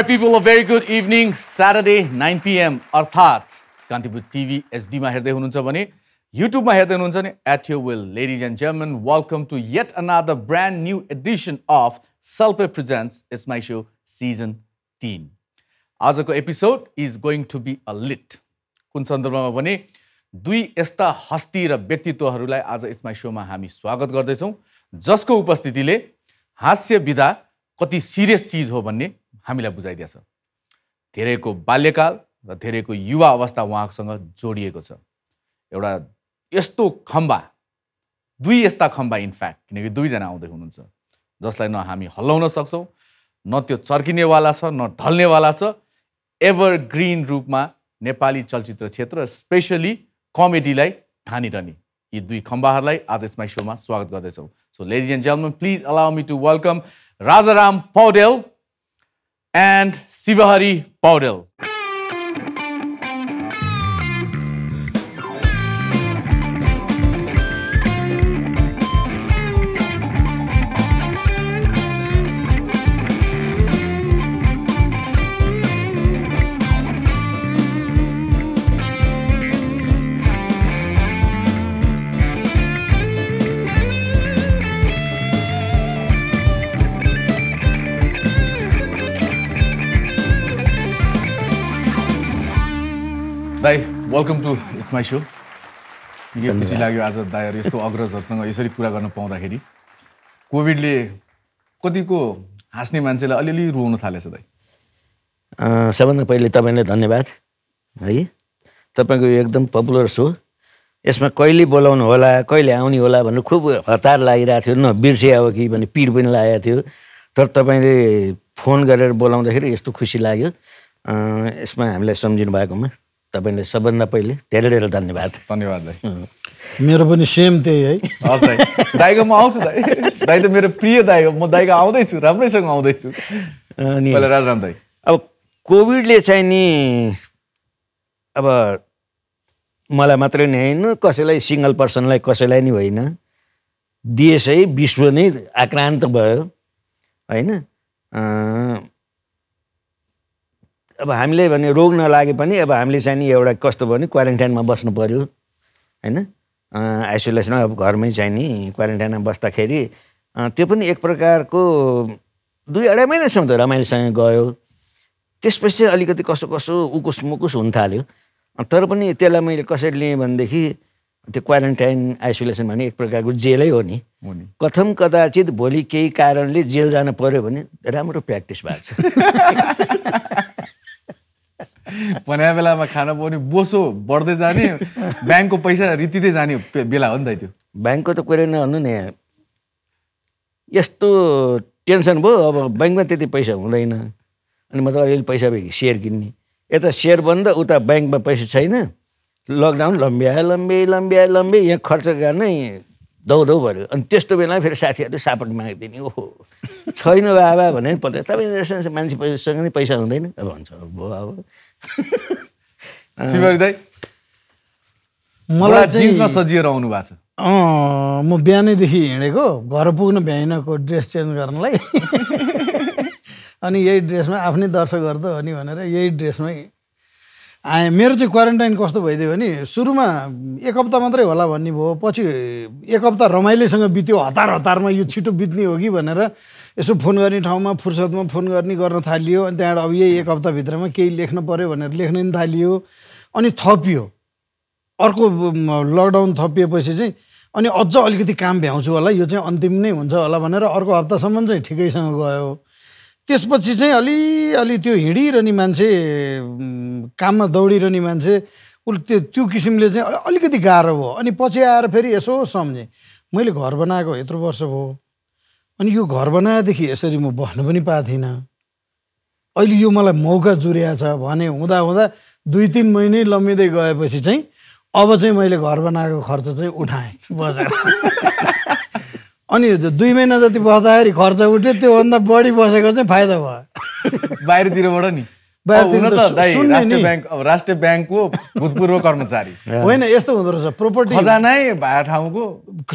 My people a very good evening Saturday nine PM अर्थात् Kantipur TV एचडीमा हेर्दै हुनुहुन्छ भने युट्युबमा हेर्दै हुनुहुन्छ भने at you will ladies and जेमन welcome to yet another brand new edition of self presence is my show season तिन आजको episode is going to be a lit कुन सन्दर्भमा भने दुई यस्ता हस्ती र व्यक्तित्वहरूलाई आज यसमा सोमा हामी स्वागत गर्दैछौँ जसको उपस्थितिले हास्य विधा कति सिरियस चिज हो भन्ने हामीलाई बुझाइदिएछ धेरैको बाल्यकाल र धेरैको युवा अवस्था उहाँसँग जोडिएको छ एउटा यस्तो खम्बा दुई यस्ता खम्बा इनफ्याक्ट किनकि दुईजना आउँदै हुनुहुन्छ जसलाई न हामी हल्लाउन सक्छौँ न त्यो चर्किनेवाला छ न ढल्नेवाला छ एभर ग्रिन रूपमा नेपाली चलचित्र क्षेत्र स्पेसली कमेडीलाई ठानिरहने यी दुई खम्बाहरूलाई आज यसमा सोमा स्वागत गर्दैछौँ so ladies and gentlemen please allow me to welcome Rajaram Paudel and Sivahari Paudel. Welcome to it's my show निकै खुसी लाग्यो आज दायर यस्तो अग्रजहरूसँग यसरी कुरा गर्न पाउँदाखेरि कोभिडले कतिको हाँस्ने मान्छेलाई अलिअलि रुवाउनु थालेछ दाइ सबभन्दा पहिले तपाईँलाई धन्यवाद है तपाईँको यो एकदम पपुलर सो यसमा कहिले बोलाउनु होला कहिले आउने होला भनेर खुब हतार लागिरहेको थियो न बिर्से अब कि भन्ने पिर पनि लागेको थियो तर तपाईँले फोन गरेर बोलाउँदाखेरि यस्तो खुसी लाग्यो यसमा हामीलाई सम्झिनु भएकोमा तपाईँले सबभन्दा पहिले धेरै धेरै धन्यवाद धन्यवाद भाइ मेरो पनि सेम त्यही है हस् दाइ दाइको म आउँछु दाइ दाइ त मेरो प्रिय दाइ हो म दाइको आउँदैछु राम्रैसँग आउँदैछु अनि राजराम दाइ अब कोभिडले चाहिँ नि अब मलाई मात्रै नै होइन कसैलाई सिङ्गल पर्सनलाई कसैलाई नि होइन देशै विश्व नै आक्रान्त भयो होइन अब हामीले भने रोग नलागे पनि अब हामीले चाहिँ नि एउटा कस्तो भयो भने क्वारेन्टाइनमा बस्नु पऱ्यो होइन आइसोलेसन अब घरमै चाहिँ नि क्वारेन्टाइनमा बस्दाखेरि त्यो पनि एक प्रकारको दुई अढाई महिनासम्म त रमाइलोसँग गयो त्यसपछि अलिकति कसो कसो उकुस मुकुस हुन थाल्यो तर पनि त्यसलाई मैले कसरी लिएँ भनेदेखि त्यो क्वारेन्टाइन आइसोलेसन भने एक प्रकारको जेलै हो नि कथम कदाचित भोलि केही कारणले जेल जानु पऱ्यो भने राम्रो प्र्याक्टिस भएको छ भन्या बेलामा खाना पाउने बोसो बढ्दै जाने ब्याङ्कको पैसा रितिँदै जाने बेला हो नि त त्यो ब्याङ्कको त कुरै नभन्नु नि यस्तो टेन्सन भयो अब ब्याङ्कमा त्यति पैसा हुँदैन अनि म त अलिअलि पैसा भयो सेयर किन्ने यता सेयर बन्द उता ब्याङ्कमा पैसा छैन लकडाउन लम्ब्याए लम्बे लम्ब्याए लम्बे यहाँ खर्च गर्नै दौधौ भयो अनि त्यस्तो बेला फेरि साथीहरूले सापट मागिदिने ओहो छैन बाबा भनेर पर्दैन तपाईँ मान्छे पैसासँग नै पैसा हुँदैन अब भन्छ अब अब दाई मलाई जिन्समा सजिएर आउनु भएको छ म बिहानैदेखि हिँडेको घर पुग्न भ्याइनको ड्रेस चेन्ज गर्नलाई अनि यही ड्रेसमा आफ्नै दर्शकहरू त हो नि भनेर यही ड्रेसमै आएँ मेरो चाहिँ क्वारेन्टाइन कस्तो भइदियो भने सुरुमा एक हप्ता मात्रै होला भन्ने भयो पछि एक हप्ता रमाइलोसँग बित्यो हतार हतारमा यो छिटो बित्ने हो कि भनेर यसो फोन गर्ने ठाउँमा फुर्सदमा फोन गर्ने गर्न थालियो अनि त्यहाँबाट अब यही एक हप्ताभित्रमा केही लेख्न पऱ्यो भनेर लेख्न पनि थालियो अनि थपियो अर्को लकडाउन थपिएपछि चाहिँ अनि अझ अलिकति काम भ्याउँछु होला यो चाहिँ अन्तिम नै हुन्छ होला भनेर अर्को हप्तासम्म चाहिँ ठिकैसँग गयो त्यसपछि चाहिँ अलिअलि त्यो हिँडिरहने मान्छे काममा दौडिरहने मान्छे उसले त्यो त्यो किसिमले चाहिँ अलिकति गाह्रो भयो अनि पछि आएर फेरि यसो सम्झेँ मैले घर बनाएको यत्रो वर्ष भयो अनि यो घर बनाएदेखि यसरी म बस्न पनि पाएको थिइनँ अहिले यो मलाई मौका जुरिया छ भने हुँदा हुँदा दुई तिन महिनै लम्बिँदै गएपछि चाहिँ अब चाहिँ मैले घर बनाएको खर्च चाहिँ उठाएँ बजार अनि दुई महिना जति बस्दाखेरि खर्च उठ्यो त्योभन्दा बढी बसेको चाहिँ फाइदा भयो बाहिरतिरबाट नि राष्ट्रिय ब्याङ्कको भूतपूर्व कर्मचारी होइन यस्तो हुँदो रहेछ प्रोपर्टी खजानै भाया ठाउँको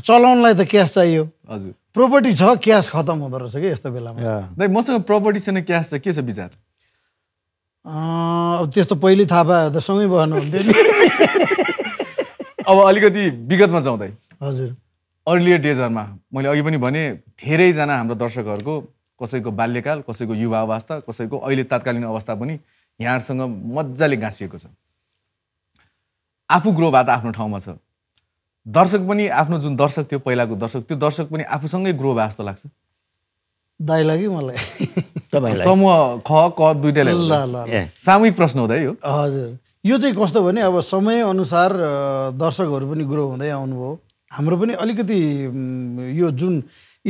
चलाउनलाई त क्यास चाहियो हजुर प्रोपर्टी छ क्यास खतम हुँदो रहेछ कि यस्तो बेलामा दाइ मसँग प्रोपर्टी छैन क्यास छ के छ विचार अब त्यस्तो पहिले थाहा पायो त सँगै भन्नु नि अब अलिकति विगतमा जाउँदै हजुर अर्लियर डेजहरूमा मैले अघि पनि भने धेरैजना हाम्रो दर्शकहरूको कसैको बाल्यकाल कसैको युवा अवस्था कसैको अहिले तात्कालीन अवस्था पनि यहाँहरूसँग मजाले गाँसिएको छ आफू भए त आफ्नो ठाउँमा छ दर्शक पनि आफ्नो जुन दर्शक थियो पहिलाको दर्शक त्यो दर्शक पनि आफूसँगै ग्रो भए जस्तो लाग्छ मलाई लाग्यो मलाई समूह ख क दुइटैलाई सामूहिक प्रश्न हुँदै हो हजुर यो चाहिँ कस्तो भने अब समयअनुसार दर्शकहरू पनि ग्रो हुँदै आउनुभयो हाम्रो पनि अलिकति यो जुन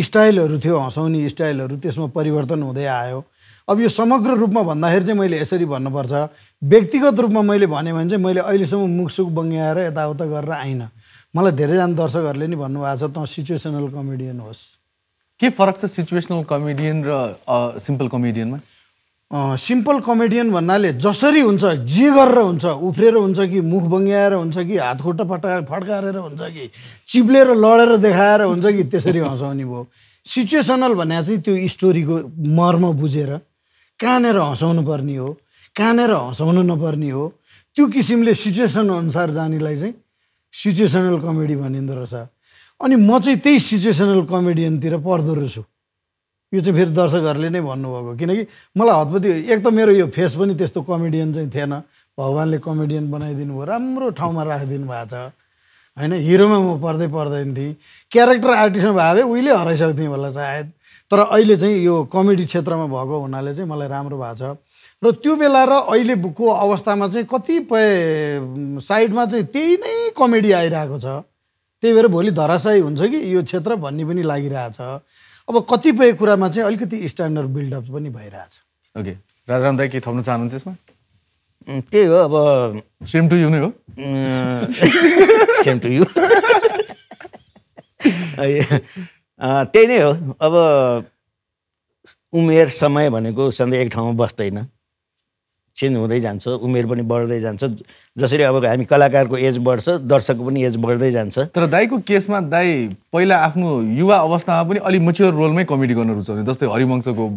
स्टाइलहरू थियो हँसाउने स्टाइलहरू त्यसमा परिवर्तन हुँदै आयो अब यो समग्र रूपमा भन्दाखेरि चाहिँ मैले यसरी भन्नुपर्छ व्यक्तिगत रूपमा मैले भने चाहिँ मैले अहिलेसम्म मुखसुख बङ्ग्याएर यताउता गरेर आइनँ मलाई धेरैजना दर्शकहरूले नि भन्नुभएको छ त सिचुएसनल कमेडियन होस् के फरक छ सिचुएसनल कमेडियन र सिम्पल कमेडियनमा सिम्पल कमेडियन भन्नाले जसरी हुन्छ जे गरेर हुन्छ उफ्रेर हुन्छ कि मुख बङ्ग्याएर हुन्छ कि हात खुट्टा फटका फड्काएर हुन्छ कि चिप्लेर लडेर देखाएर हुन्छ कि त्यसरी हँसाउने भयो सिचुएसनल भने चाहिँ त्यो स्टोरीको मर्म बुझेर कहाँनिर हँसाउनु पर्ने हो कहाँनिर हँसाउनु नपर्ने हो त्यो किसिमले सिचुएसन अनुसार जानेलाई चाहिँ सिचुएसनल कमेडी भनिँदो रहेछ अनि म चाहिँ त्यही सिचुएसनल कमेडियनतिर पर्दो रहेछु यो चाहिँ फेरि दर्शकहरूले नै भन्नुभएको किनकि मलाई हतपति एक त मेरो यो फेस पनि त्यस्तो कमेडियन चाहिँ थिएन भगवान्ले कमेडियन बनाइदिनु भयो राम्रो ठाउँमा राखिदिनु भएको छ होइन हिरोमा म पर्दै पर्दैन थिएँ क्यारेक्टर आर्टिस्टमा भए भए उहिले हराइसक्थेँ होला सायद तर अहिले चाहिँ यो कमेडी क्षेत्रमा भएको हुनाले चाहिँ मलाई राम्रो भएको छ र त्यो बेला र अहिलेको अवस्थामा चाहिँ कतिपय साइडमा चाहिँ त्यही नै कमेडी आइरहेको छ त्यही भएर भोलि धराशयी हुन्छ कि यो क्षेत्र भन्ने पनि लागिरहेछ अब कतिपय कुरामा चाहिँ अलिकति स्ट्यान्डर्ड बिल्डअप पनि भइरहेछ ओके राजा दाई के थप्न चाहनुहुन्छ यसमा त्यही हो अब सेम टु यु नै हो सेम टु यु त्यही नै हो अब उमेर समय भनेको सधैँ एक ठाउँमा बस्दैन चेन्ज हुँदै जान्छ उमेर पनि बढ्दै जान्छ जसरी अब हामी कलाकारको एज बढ्छ दर्शकको पनि एज बढ्दै जान्छ तर दाईको केसमा दाई पहिला आफ्नो युवा अवस्थामा पनि अलिक मच्योर रोलमै कमेडी गर्न रुचाउने जस्तै हरिवंशको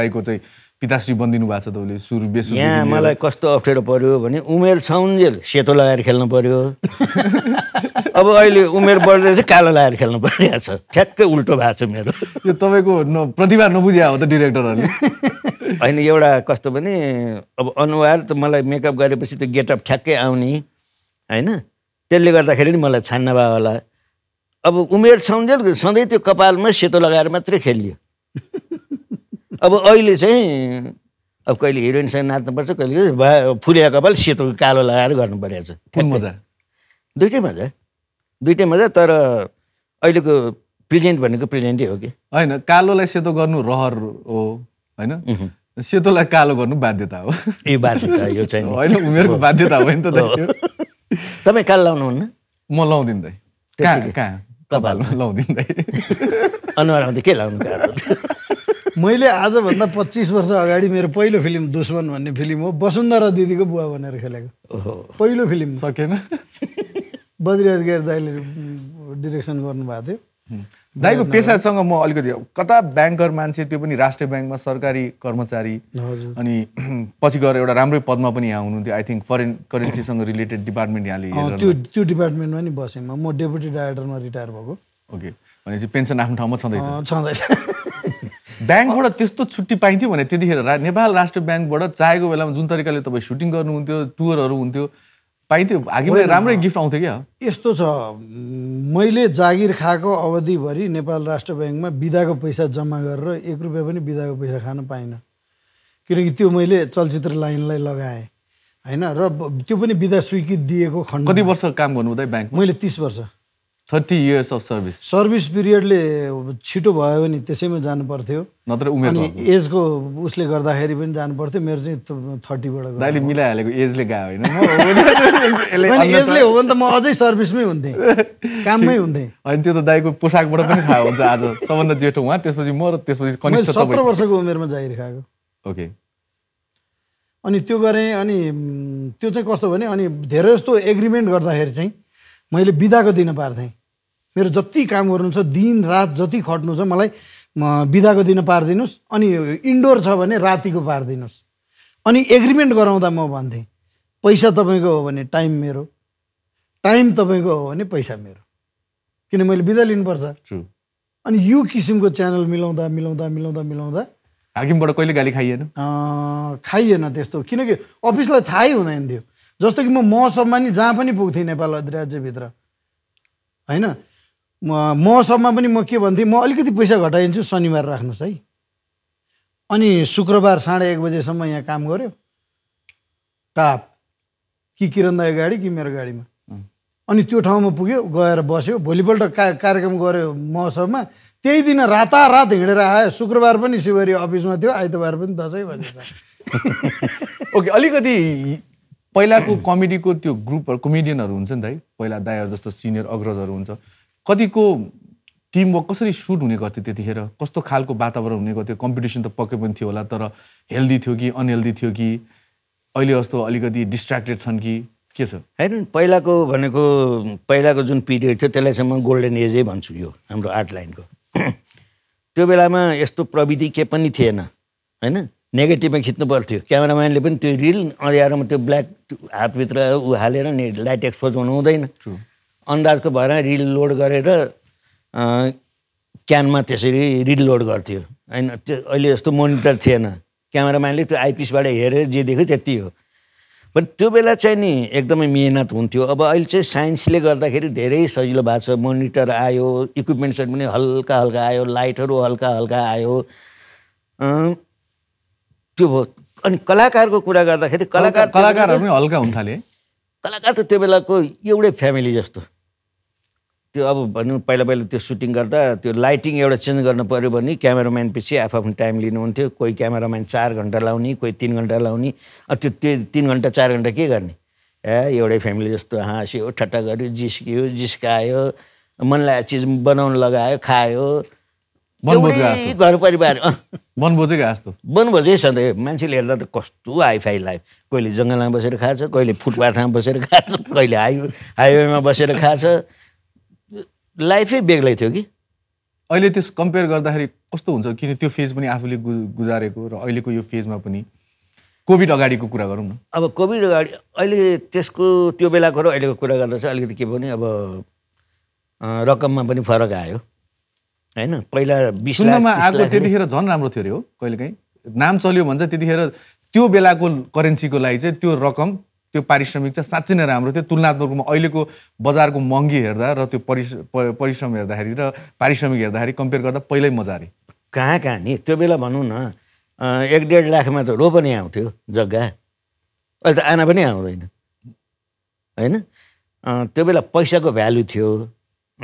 दाईको चाहिँ पिताश्री बनिदिनु भएको छ तपाईँले सुरु बेसु यहाँ मलाई कस्तो अप्ठ्यारो पऱ्यो भने उमेर छाउन्जेल सेतो लगाएर खेल्नु पऱ्यो अब अहिले उमेर बढ्दै चाहिँ कालो लगाएर खेल्नु परिरहेको छ ठ्याक्कै उल्टो भएको छ मेरो यो तपाईँको न प्रतिभा नबुझ्या हो त डिरेक्टरहरूले होइन एउटा कस्तो भने अब अनुहार त मलाई मेकअप गरेपछि त्यो गेटअप ठ्याक्कै आउने होइन त्यसले गर्दाखेरि नि मलाई छान्न भयो होला अब उमेर छाउन्जेल सधैँ त्यो कपालमा सेतो लगाएर मात्रै खेलियो अब अहिले चाहिँ अब कहिले हिरोइनसँग नाच्नुपर्छ कहिले फुलिया कपाल सेतो कालो लगाएर गर्नु परिरहेको छ मजा दुइटै मजा दुइटै मजा तर अहिलेको प्रेजेन्ट भनेको प्रेजेन्टै हो कि होइन कालोलाई सेतो गर्नु रहर हो होइन सेतोलाई कालो गर्नु बाध्यता हो ए बाध्यता यो चाहिँ होइन उमेरको बाध्यता हो नि त तपाईँ कालो लाउनुहुन्न म लाउँदिन कहाँ कहाँ कपालमा लाउँदिन अनुहार आउँदै के लाउनु मैले आजभन्दा पच्चिस वर्ष अगाडि मेरो पहिलो फिल्म दुश्मन भन्ने फिल्म हो वसुन्धरा दिदीको बुवा भनेर खेलेको पहिलो फिल्म सकेन बद्री अधिकारी दाइले डिरेक्सन गर्नुभएको थियो दाईको पेसासँग म अलिकति कता ब्याङ्कर मान्छे त्यो पनि राष्ट्रिय ब्याङ्कमा सरकारी कर्मचारी अनि पछि गएर एउटा राम्रै पदमा पनि यहाँ हुनुहुन्थ्यो आई थिङ्क फरेन करेन्सीसँग रिलेटेड डिपार्टमेन्ट यहाँले त्यो त्यो डिपार्टमेन्टमा नि बसेँ म डेपुटी डाइरेक्टरमा रिटायर भएको ओके भनेपछि पेन्सन आफ्नो ठाउँमा छँदैछ छँदैछ ब्याङ्कबाट त्यस्तो छुट्टी पाइन्थ्यो भने त्यतिखेर नेपाल राष्ट्र ब्याङ्कबाट चाहेको बेलामा जुन तरिकाले तपाईँ सुटिङ गर्नुहुन्थ्यो टुरहरू हुन्थ्यो पाइन्थ्यो भाग्यमा राम्रै गिफ्ट आउँथ्यो क्या यस्तो छ मैले जागिर खाएको अवधिभरि नेपाल राष्ट्र ब्याङ्कमा बिदाको पैसा जम्मा गरेर एक रुपियाँ पनि बिदाको पैसा खान पाइनँ किनकि त्यो मैले चलचित्र लाइनलाई लगाएँ होइन र त्यो पनि बिदा स्वीकृत दिएको खण्ड कति वर्ष काम गर्नु हुँदै ब्याङ्क मैले तिस वर्ष thirty years of service service पिरियडले छिटो भयो भने त्यसैमा जानु पर्थ्यो नत्र उमेर अनि एजको उसले गर्दाखेरि पनि जानु पर्थ्यो मेरो चाहिँ थर्टीबाट दाइले मिलाइहालेको एजले गएको होइन एजले हो भने त म अझै सर्भिसमै हुन्थेँ काममै हुन्थेँ होइन त्यो त दाइको पोसाकबाट पनि थाहा हुन्छ आज सबभन्दा जेठो उहाँ त्यसपछि म र त्यसपछि सत्र वर्षको उमेरमा जाहिर खाएको ओके अनि त्यो गरेँ अनि त्यो चाहिँ कस्तो भने अनि धेरै जस्तो एग्रिमेन्ट गर्दाखेरि चाहिँ मैले बिदाको दिन पार्थेँ मेरो जति काम गर्नु छ दिन रात जति खट्नु छ मलाई बिदाको दिन पारिदिनुहोस् अनि इन्डोर छ भने रातिको पारिदिनुहोस् अनि एग्रिमेन्ट गराउँदा म भन्थेँ पैसा तपाईँको हो भने टाइम मेरो टाइम तपाईँको हो भने पैसा मेरो किन मैले बिदा लिनुपर्छ अनि यो किसिमको च्यानल मिलाउँदा मिलाउँदा मिलाउँदा मिलाउँदा हाकिमबाट कहिले गाली खाइएन खाइएन त्यस्तो किनकि अफिसलाई थाहै हुँदैन थियो जस्तो कि म म नि जहाँ पनि पुग्थेँ नेपाल अधिराज्यभित्र होइन मसम्म पनि म के भन्थेँ म अलिकति पैसा घटाइदिन्छु शनिबार राख्नुहोस् है अनि शुक्रबार साढे एक बजेसम्म यहाँ काम गऱ्यो टाप कि किरण दाई गाडी कि मेरो गाडीमा अनि त्यो ठाउँमा पुग्यो गएर बस्यो भोलिपल्ट का कार्यक्रम गऱ्यो महोत्सवमा त्यही दिन रातारात हिँडेर आयो शुक्रबार पनि शिवरी अफिसमा थियो आइतबार पनि दसैँ भनेर ओके अलिकति पहिलाको कमेडीको त्यो ग्रुपहरू कमेडियनहरू हुन्छ नि त है पहिला दायर जस्तो सिनियर अग्रजहरू हुन्छ कतिको टिमवर्क कसरी सुट हुने गर्थ्यो त्यतिखेर कस्तो खालको वातावरण हुने गर्थ्यो कम्पिटिसन त पक्कै पनि थियो होला तर हेल्दी थियो कि अनहेल्दी थियो कि अहिले जस्तो अलिकति डिस्ट्राक्टेड छन् कि के छ होइन पहिलाको भनेको पहिलाको जुन पिरियड थियो त्यसलाई चाहिँ म गोल्डन एजै भन्छु यो हाम्रो आर्ट लाइनको त्यो बेलामा यस्तो प्रविधि के पनि थिएन होइन नेगेटिभमा खिच्नु पर्थ्यो क्यामराम्यानले पनि त्यो रिल अँध्यारोमा त्यो ब्ल्याक हातभित्र ऊ हालेर नि लाइट एक्सपोज हुनु हुँदैन अन्दाजको भएर रिल लोड गरेर क्यानमा त्यसरी रिल लोड गर्थ्यो होइन त्यो अहिले जस्तो मोनिटर थिएन क्यामेराम्यानले त्यो आइपिसबाट हेरेर जे देख्यो त्यति हो बट त्यो बेला चाहिँ नि एकदमै मिहिनेत हुन्थ्यो अब अहिले चाहिँ साइन्सले गर्दाखेरि धेरै सजिलो भएको छ मोनिटर आयो इक्विपमेन्ट्सहरू पनि हल्का हल्का आयो लाइटहरू हल्का हल्का आयो त्यो भयो अनि कलाकारको कुरा गर्दाखेरि कलाकार कलाकारहरू पनि हल्का हुन थाले कलाकार त त्यो बेलाको एउटै फ्यामिली जस्तो त्यो अब भनौँ पहिला पहिला त्यो सुटिङ गर्दा त्यो लाइटिङ एउटा चेन्ज गर्नु पऱ्यो भने क्यामेराम्यान पछि आफ्नो टाइम लिनुहुन्थ्यो कोही क्यामराम्यान चार घन्टा लाउने कोही तिन घन्टा लाउने त्यो त्यो तिन घन्टा चार घन्टा के गर्ने ए एउटै फ्यामिली जस्तो हाँस्यो ठट्टा गऱ्यो जिस्कियो जिस्कायो मन लागेको चिज बनाउनु लगायो खायो घर परिवार वनभोजेको जस्तो छ सधैँ मान्छेले हेर्दा त कस्तो हाइफाई लाइफ कहिले जङ्गलमा बसेर खान्छ कहिले फुटपाथमा बसेर खान्छ कहिले हाइ हाइवेमा बसेर खान्छ लाइफै बेग्लै थियो कि अहिले त्यस कम्पेयर गर्दाखेरि कस्तो हुन्छ किन त्यो फेज पनि आफूले गु गुजारेको र अहिलेको यो फेजमा पनि कोभिड अगाडिको कुरा गरौँ न अब कोभिड अगाडि अहिले त्यसको त्यो बेलाको र अहिलेको कुरा गर्दा चाहिँ अलिकति के भने अब रकममा पनि फरक आयो होइन पहिला सुन्नमा आएको त्यतिखेर झन् राम्रो थियो अरे हो कहिलेकाहीँ नाम चल्यो भने चाहिँ त्यतिखेर त्यो बेलाको करेन्सीको लागि चाहिँ त्यो रकम त्यो पारिश्रमिक चाहिँ साँच्चै नै राम्रो थियो तुलनात्मक रूपमा अहिलेको बजारको महँगी हेर्दा र त्यो परिश्र परिश्रम हेर्दाखेरि र पारिश्रमिक हेर्दाखेरि कम्पेयर गर्दा पहिल्यै मजा अरे कहाँ कहाँ नि त्यो बेला भनौँ न एक डेढ लाखमा त रो पनि आउँथ्यो जग्गा अहिले त आना पनि आउँदैन होइन त्यो बेला पैसाको भ्यालु थियो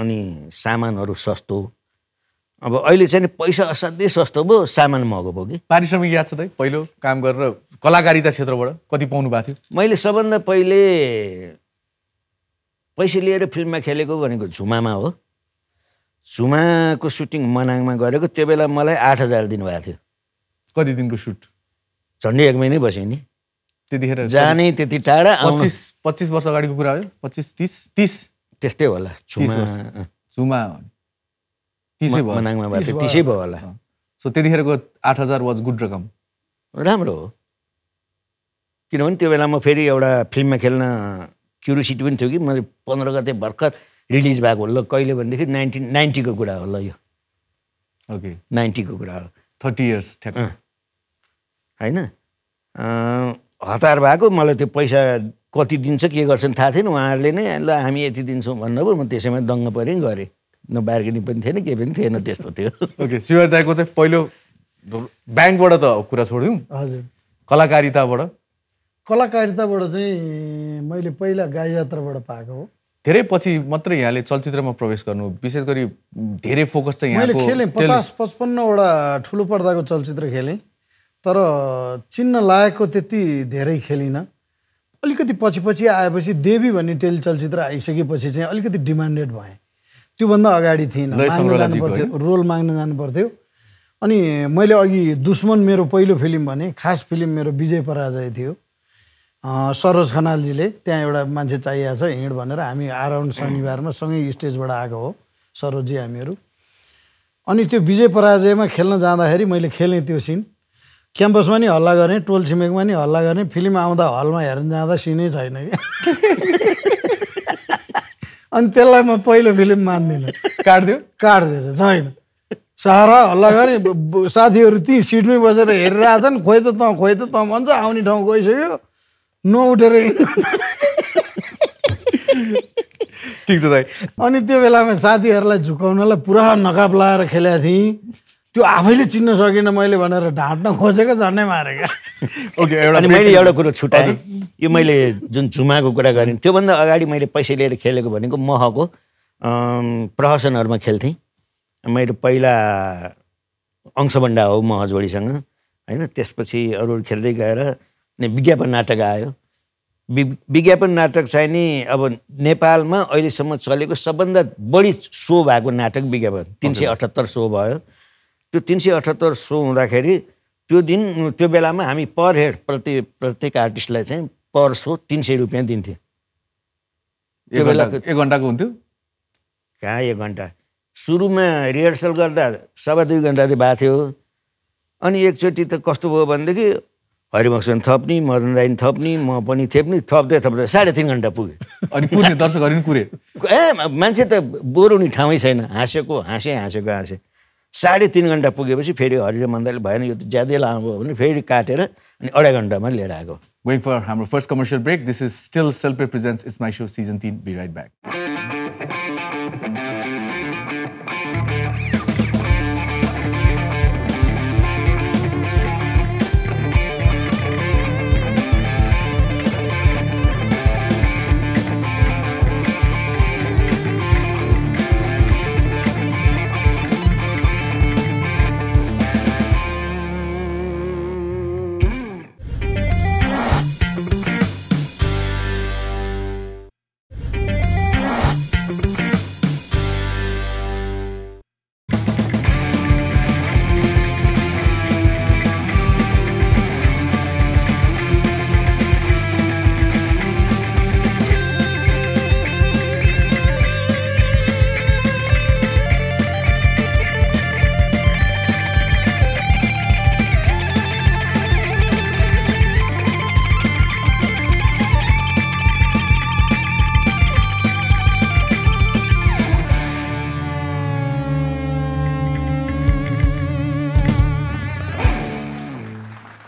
अनि सामानहरू सस्तो अब अहिले चाहिँ पैसा असाध्यै सस्तो भयो सामान महँगो भयो कि पारिश्रमिक याद छ त पहिलो काम गरेर कलाकारिता क्षेत्रबाट कति पाउनु भएको थियो मैले सबभन्दा पहिले पैसा लिएर फिल्ममा खेलेको भनेको झुमामा हो झुमाको सुटिङ मनाङमा गरेको त्यो बेला मलाई आठ हजार दिनुभएको थियो कति दिनको सुट झन्डै एक महिनै बस्यो नि त्यतिखेर जाने त्यति टाढा पच्चिस पच्चिस वर्ष अगाडिको कुरा हो पच्चिस तिस तिस त्यस्तै होला झुमा झुमा तिसै भयो मनाङमा भएको तिसै भयो होला सो त्यतिखेरको आठ हजार वाज गुड रकम राम्रो हो किनभने त्यो बेला म फेरि एउटा फिल्ममा खेल्न क्युरियोसिटी पनि थियो कि मैले पन्ध्र गते भर्खर रिलिज भएको होला कहिले भनेदेखि नाइन्टिन नाइन्टीको कुरा होला यो ओके नाइन्टीको कुरा हो थर्टी इयर्स होइन हतार भएको मलाई त्यो पैसा कति दिन्छ के गर्छन् थाहा थिएन उहाँहरूले नै ल हामी यति दिन्छौँ भन्नुभयो म त्यसैमा दङ्ग परेँ गरेँ न बार्गेनिङ पनि थिएन केही पनि थिएन त्यस्तो थियो ओके शिवर दाईको चाहिँ पहिलो ब्याङ्कबाट त कुरा छोड्यौँ हजुर कलाकारिताबाट कलाकारिताबाट चाहिँ मैले पहिला गाई यात्राबाट पाएको हो धेरै पछि मात्रै यहाँले चलचित्रमा प्रवेश गर्नु विशेष गरी धेरै फोकस चाहिँ मैले खेलेँ पचास पचपन्नवटा ठुलो पर्दाको चलचित्र खेलेँ तर चिन्न लागेको त्यति धेरै खेलिनँ अलिकति पछि पछि आएपछि देवी भन्ने टेली चलचित्र आइसकेपछि चाहिँ अलिकति डिमान्डेड भएँ त्योभन्दा अगाडि थिइनँ रोल माग्न जानु पर्थ्यो अनि मैले अघि दुश्मन मेरो पहिलो फिल्म भने खास फिल्म मेरो विजय पराजय थियो सरोज खनालजीले त्यहाँ एउटा मान्छे चाहिएको छ हिँड भनेर हामी आराउन्ड शनिबारमा सँगै स्टेजबाट आएको हो सरोजी हामीहरू अनि त्यो विजय पराजयमा खेल्न जाँदाखेरि मैले खेलेँ त्यो सिन क्याम्पसमा नि हल्ला गर्ने टोल छिमेकमा नि हल्ला गर्ने फिल्म आउँदा हलमा हेर्न जाँदा सिनै छैन कि अनि त्यसलाई म पहिलो फिल्म मान्दिनँ काट्दियो काट्दियो छैन सारा हल्ला गर्ने साथीहरू ती सिटमै बसेर हेरिरहेछन् खोइ त तँ खोइ त तँ भन्छ आउने ठाउँ गइसक्यो नउठेर ठिक छ दाइ अनि त्यो बेलामा साथीहरूलाई झुकाउनलाई पुरा नकाब लगाएर खेलेको थिएँ त्यो आफैले चिन्न सकिनँ मैले भनेर ढाँट्न खोजेको झन्डै मारेको ओके एउटा मैले एउटा कुरो छुट्याएँ यो मैले जुन झुमाको कुरा गरेँ त्योभन्दा अगाडि मैले पैसा लिएर खेलेको भनेको महको प्रहसनहरूमा खेल्थेँ मैले पहिला अंशभन्डा हो मह जोडीसँग होइन त्यसपछि अरू खेल्दै गएर नै विज्ञापन नाटक आयो विज्ञापन नाटक चाहिँ नि अब नेपालमा अहिलेसम्म चलेको सबभन्दा बढी सो भएको नाटक विज्ञापन तिन सय अठहत्तर सो भयो त्यो तिन सय अठहत्तर सो हुँदाखेरि त्यो दिन त्यो बेलामा हामी पर हेड प्रति प्रत्येक आर्टिस्टलाई चाहिँ पर सो तिन सय रुपियाँ दिन्थ्यो एक बेला एक घन्टाको हुन्थ्यो कहाँ एक घन्टा सुरुमा रिहर्सल गर्दा सवा दुई घन्टा चाहिँ भएको थियो अनि एकचोटि त कस्तो भयो भनेदेखि हरिभक्सन थप्ने मदन राई थप्ने म पनि थेप्ने थप्दै थप्दै साढे तिन घन्टा पुगेँ अनि कुरे दर्शकहरू पनि कुरे ए मान्छे त बोरुने ठाउँै छैन हाँसेको हाँसे हाँसेको हाँसे साढे तिन घन्टा पुगेपछि फेरि हरि मन्दाले भएन यो त ज्यादै लामो भयो भने फेरि काटेर अनि अढाई घन्टामा लिएर आएको वेट फर हाम्रो first commercial break this is still self represent it's my show season तिन be right back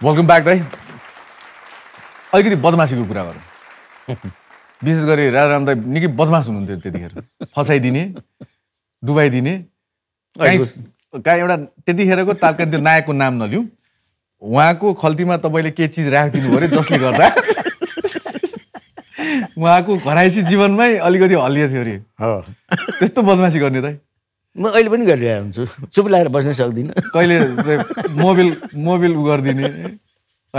welcome back दाई अलिकति बदमासीको कुरा गरौँ विशेष गरी राजाराम दाई निकै बदमास हुनुहुन्थ्यो त्यतिखेर फसाइदिने डुबाइदिने कहीँ एउटा त्यतिखेरको तात्काल त्यो नायकको नाम नलिउँ उहाँको खल्तीमा तपाईँले केही चिज राखिदिनु पऱ्यो जसले गर्दा उहाँको घराइसी जीवनमै अलिकति हल्लियो थियो अरे त्यस्तो बदमासी गर्ने दाई म अहिले पनि गरिरहेको हुन्छु चुप लगाएर बस्न सक्दिनँ कहिले चाहिँ मोबिल मोबिल उ गरिदिने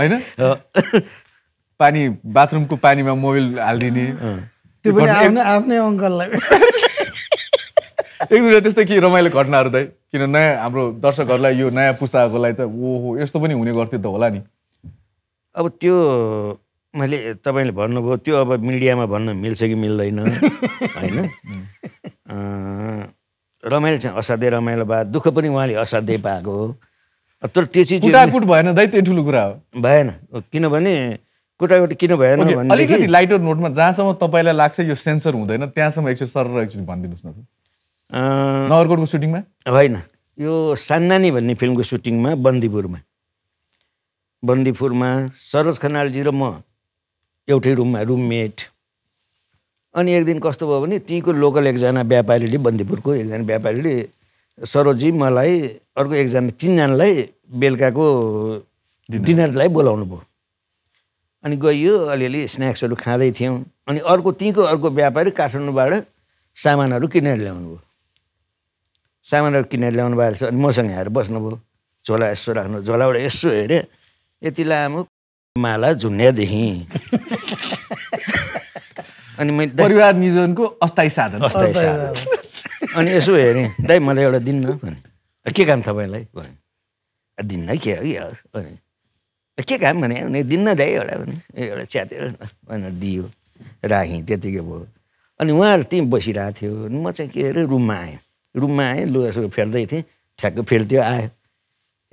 होइन पानी बाथरुमको पानीमा मोबिल हालिदिने त्यो पनि आफ्नै अङ्कललाई एक दुईवटा त्यस्तो के रमाइलो घटनाहरू त किन नयाँ हाम्रो दर्शकहरूलाई यो नयाँ पुस्ताकोलाई त ओहो यस्तो पनि हुने गर्थ्यो त होला नि अब त्यो मैले तपाईँले भन्नुभयो त्यो अब मिडियामा भन्न मिल्छ कि मिल्दैन होइन रमाइलो चाहिँ असाध्यै रमाइलो भयो दुःख पनि उहाँले असाध्यै पाएको हो तर त्यो चिज कुटाकुट भएन दाइ त्यो ठुलो कुरा हो भएन किनभने कुटाकुट किन भएन अलिकति लाइटर नोटमा जहाँसम्म तपाईँलाई लाग्छ यो सेन्सर हुँदैन त्यहाँसम्म एकछिन सर एकचोटि भनिदिनुहोस् न नगरकोटको सुटिङमा होइन यो सान्नानी भन्ने फिल्मको सुटिङमा बन्दीपुरमा बन्दीपुरमा सरोज खनालजी र म एउटै रुममा रुममेट अनि एक दिन कस्तो भयो भने त्यहीँको लोकल एकजना व्यापारीले बन्दीपुरको एकजना व्यापारीले सरोजी मलाई अर्को एकजना तिनजनालाई बेलुकाको डिनरलाई बोलाउनु भयो अनि गइयो अलिअलि स्न्याक्सहरू खाँदै थियौँ अनि अर्को त्यहीँको अर्को व्यापारी काठमाडौँबाट सामानहरू किनेर ल्याउनु भयो सामानहरू किनेर ल्याउनु भएको छ अनि मसँग आएर बस्नुभयो झोला यसो राख्नु झोलाबाट यसो हेरेँ यति लामो माला झुन्यादेखि अनि मैले परिवार निजनको अस्थायी साधन अस्थायी साधन अनि यसो हेरेँ दाइ मलाई एउटा दिन्न भने के काम तपाईँलाई भने दिन्न के हो अनि के काम भने दिन्न दाइ एउटा भने एउटा च्यातेर भनेर दियो राखेँ त्यतिकै भयो अनि उहाँहरू त्यहीँ बसिरहेको थियो अनि म चाहिँ के अरे रुममा आएँ रुममा आएँ लुगा सुगा फेर्दै थिएँ ठ्याक्क फेल्थ्यो आयो